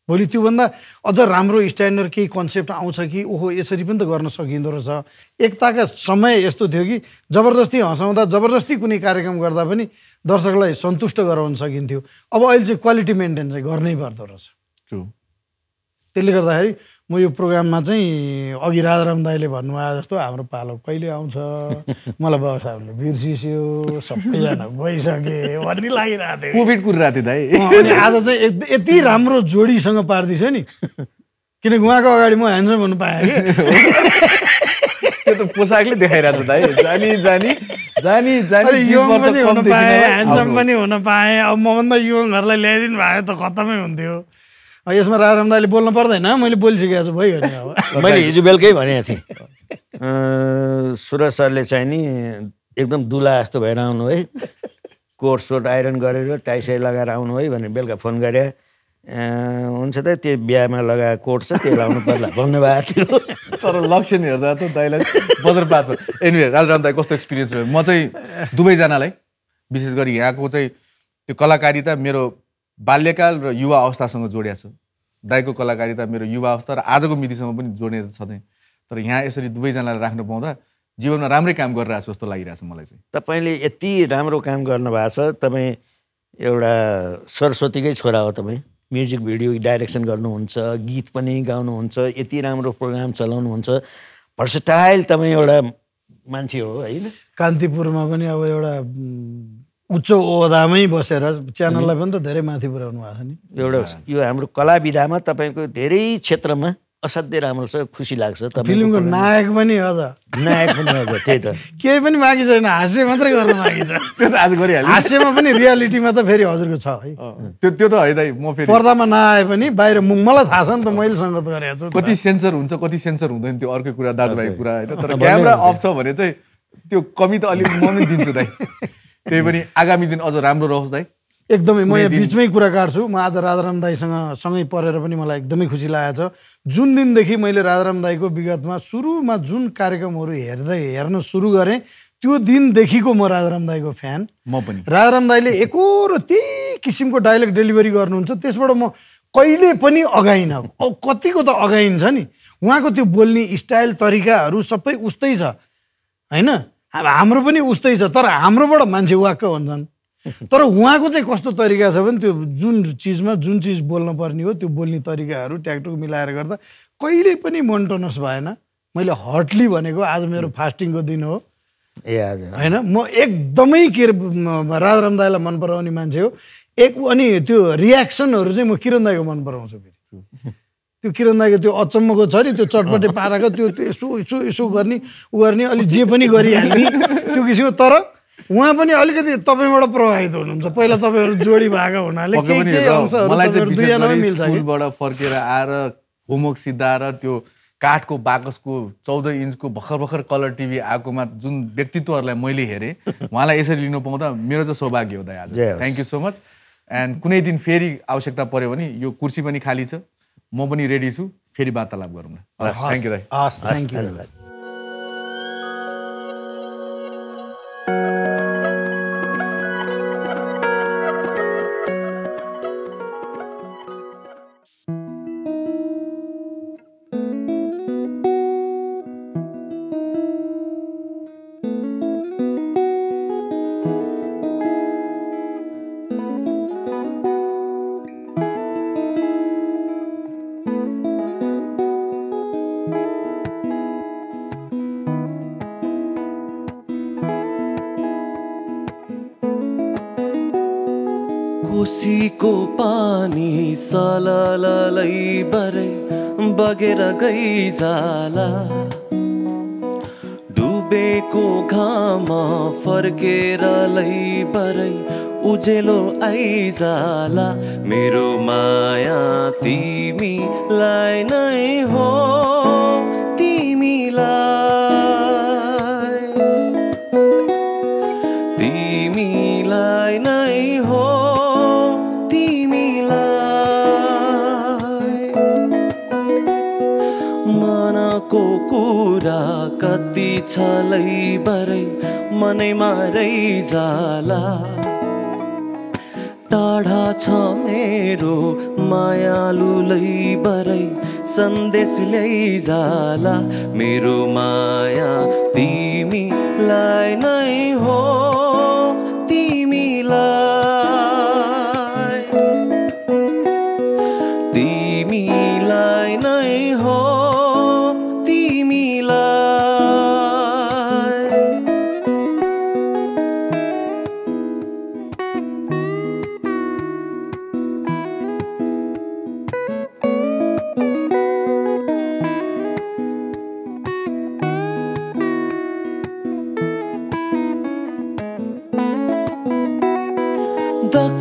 भोलि त्योभन्दा अझ राम्रो स्ट्यान्डर्ड केही कन्सेप्ट आउँछ कि ओहो यसरी पनि त गर्न सकिँदो रहेछ एकताका समय यस्तो थियो कि जबरजस्ती हँसाउँदा जबरजस्ती कुनै कार्यक्रम गर्दा पनि दर्शकलाई सन्तुष्ट गराउन सकिन्थ्यो अब अहिले चाहिँ क्वालिटी मेन्टेन चाहिँ गर्नै पर्दो रहेछ त्यसले गर्दाखेरि म यो प्रोग्राममा चाहिँ अघि राजाराम दाईले भन्नुभयो जस्तो हाम्रो पालो कहिले आउँछ मलाई बाबा साहबले बिर्सिस्यो सबैजना गइसके भन्ने लागिरहेको थियो कोभिड कुरा थियो दाई आज चाहिँ यति राम्रो जोडीसँग पारिदिएछ नि किनकि उहाँको अगाडि म ह्यान्डसम भन्नु पाएँ त्यो त पोसाकले देखाइरहेको छ दाइ जानी जानी जानी जानी पनि हुन पाएँ ह्यान्डसम पनि हुन पाएँ अब मभन्दा युवाहरूलाई ल्याइदिनु भए त खत्तमै हुन्थ्यो यसमा राम दाले बोल्नु पर्दैन मैले बोलिसकेको छु भइगयो नि अब मैले हिजो बेलुकै भनेको थिएँ सुरज सरले चाहिँ नि एकदम दुला जस्तो भएर आउनु है कोट सोट आइरन गरेर टाइसाइ लगाएर आउनु है भनेर बेलुका फोन गरे हुन्छ त त्यो बिहामा लगाएको कोट छ त्यो लाउनु पर्ला धन्यवाद थियो तर लक्षण हेर्दा त दाइलाई बजरपात एनिवे राजराम दाई कस्तो एक्सपिरियन्स भयो म चाहिँ दुवैजनालाई विशेष गरी यहाँको चाहिँ त्यो कलाकारिता मेरो बाल्यकाल र युवा अवस्थासँग जोडिया छु दाइको कलाकारिता मेरो युवा अवस्था र आजको मितिसँग पनि जोड्ने सधैँ तर यहाँ यसरी दुवैजनालाई राख्नु पाउँदा जीवनमा राम्रै काम गरिरहेको छु जस्तो लागिरहेको छ मलाई चाहिँ तपाईँले यति राम्रो काम गर्नुभएको छ तपाईँ एउटा सरस्वतीकै छोरा हो तपाईँ म्युजिक भिडियो डाइरेक्सन गर्नुहुन्छ गीत पनि गाउनुहुन्छ यति राम्रो प्रोग्राम चलाउनुहुन्छ भर्सटाइल तपाईँ एउटा मान्छे हो होइन कान्तिपुरमा पनि अब एउटा उच्च ओदामै बसेर च्यानललाई पनि त धेरै माथि पुऱ्याउनु भएको छ नि एउटा यो हाम्रो कला विधामा तपाईँको धेरै क्षेत्रमा असाध्यै राम्रो छ खुसी लाग्छ फिल्मको नायक पनि अझ नायक पनि अझ त्यही त केही पनि बाँकी छैन हाँस्य मात्रै गर्न बाँकी छ त्यो त आज गरिहाल्छ हाँस्यमा पनि रियालिटीमा त फेरि हजुरको छ है त्यो त्यो त है म फेरि पर्दामा नआए पनि बाहिर मलाई थाहा छ नि त मैले सङ्गत गरेको छु कति सेन्सर हुन्छ कति सेन्सर हुँदैन त्यो अर्कै कुरा दाजुभाइको कुरा होइन तर क्यामेरा अफ छ भने चाहिँ त्यो कमी त अलिक म पनि दिन्छु दाइ त्यही पनि आगामी दिन अझ राम्रो रहोस् दाई एकदमै म यहाँ बिचमै कुरा काट्छु म आज राजाराम दाईसँग सँगै परेर पनि मलाई एकदमै खुसी लागेको छ जुन दिनदेखि मैले राधाराम दाईको विगतमा सुरुमा जुन कार्यक्रमहरू हेर्दै हेर्न सुरु गरेँ त्यो दिनदेखिको म राधाराम दाईको फ्यान म पनि राधाराम दाईले एकरो त्यही किसिमको डाइलेक्ट डेलिभरी गर्नुहुन्छ त्यसबाट म कहिले पनि अगाइन कतिको त अगाइन्छ नि उहाँको त्यो बोल्ने स्टाइल तरिकाहरू सबै उस्तै छ होइन अब हाम्रो पनि उस्तै छ तर हाम्रोबाट मान्छे वाक्क हुन्छन् तर उहाँको चाहिँ कस्तो तरिका छ भने त्यो जुन चिजमा जुन चिज बोल्न पर्ने हो त्यो बोल्ने तरिकाहरू ट्याकटुक मिलाएर गर्दा कहिले पनि मोन्टोनस भएन मैले हटली भनेको आज मेरो फास्टिङको दिन हो ए हजुर होइन म एकदमै के राजाराम दाईलाई मन पराउने मान्छे हो एक अनि त्यो रियाक्सनहरू चाहिँ म किरण दाईको मन पराउँछु फेरि त्यो किरण दाईको त्यो अचम्मको छ नि त्यो चटपटे पाराको त्यो यसो यसो यसो गर्ने ऊ गर्ने अलिक जे पनि गरिहाल्ने त्यो किसिमको तर उहाँ पनि अलिकति तपाईँबाट प्रभावित हुनुहुन्छ पहिला तपाईँहरू जोडी भएको हुनाले स्कुलबाट फर्केर आएर होमवर्क सिद्धाएर त्यो काठको बाकसको चौध इन्चको भर्खर भर्खर कलर टिभी आएकोमा जुन व्यक्तित्वहरूलाई मैले हेरेँ उहाँलाई यसरी लिनु पाउँदा मेरो चाहिँ सौभाग्य हुँदा आज thank you so much and कुनै दिन फेरि आवश्यकता पऱ्यो भने यो कुर्सी पनि खाली छ म पनि रेडी छु फेरि वार्तालाप गरौँ न थ्याङ्क यू दाई हस् थ्याङ्क यू खुसीको पानी सललै बरै बगेर गई जाला डुबेको घाम फर्केर लै बरै उजेलो आइजाला मेरो माया तिमीलाई नै हो मारै जाला टाढा छ मेरो मायालुलै बरै सन्देश लै जाला मेरो माया तिमीलाई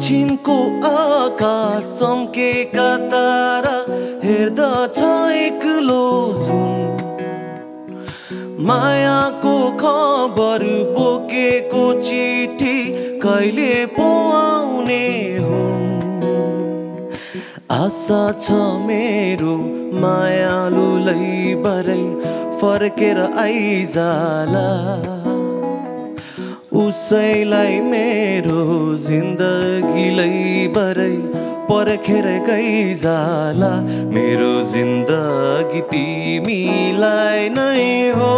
छिनको आकाश चम्केका तारा हेर्दा छ एक्लो जुन मायाको खबर बोकेको चिठी कहिले पो आउने हुन् आशा छ मेरो मायालुलाई बरै फर्केर आइजाला उसैलाई मेरो जिन्दगीलाई बरै पर्खेर गई जाला मेरो जिन्दगी तिमीलाई नै हो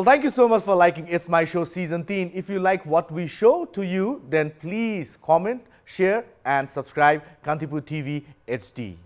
Well, thank you so much for liking It's My Show Season 10. If you like what we show to you, then please comment, share and subscribe Kantipur TV HD.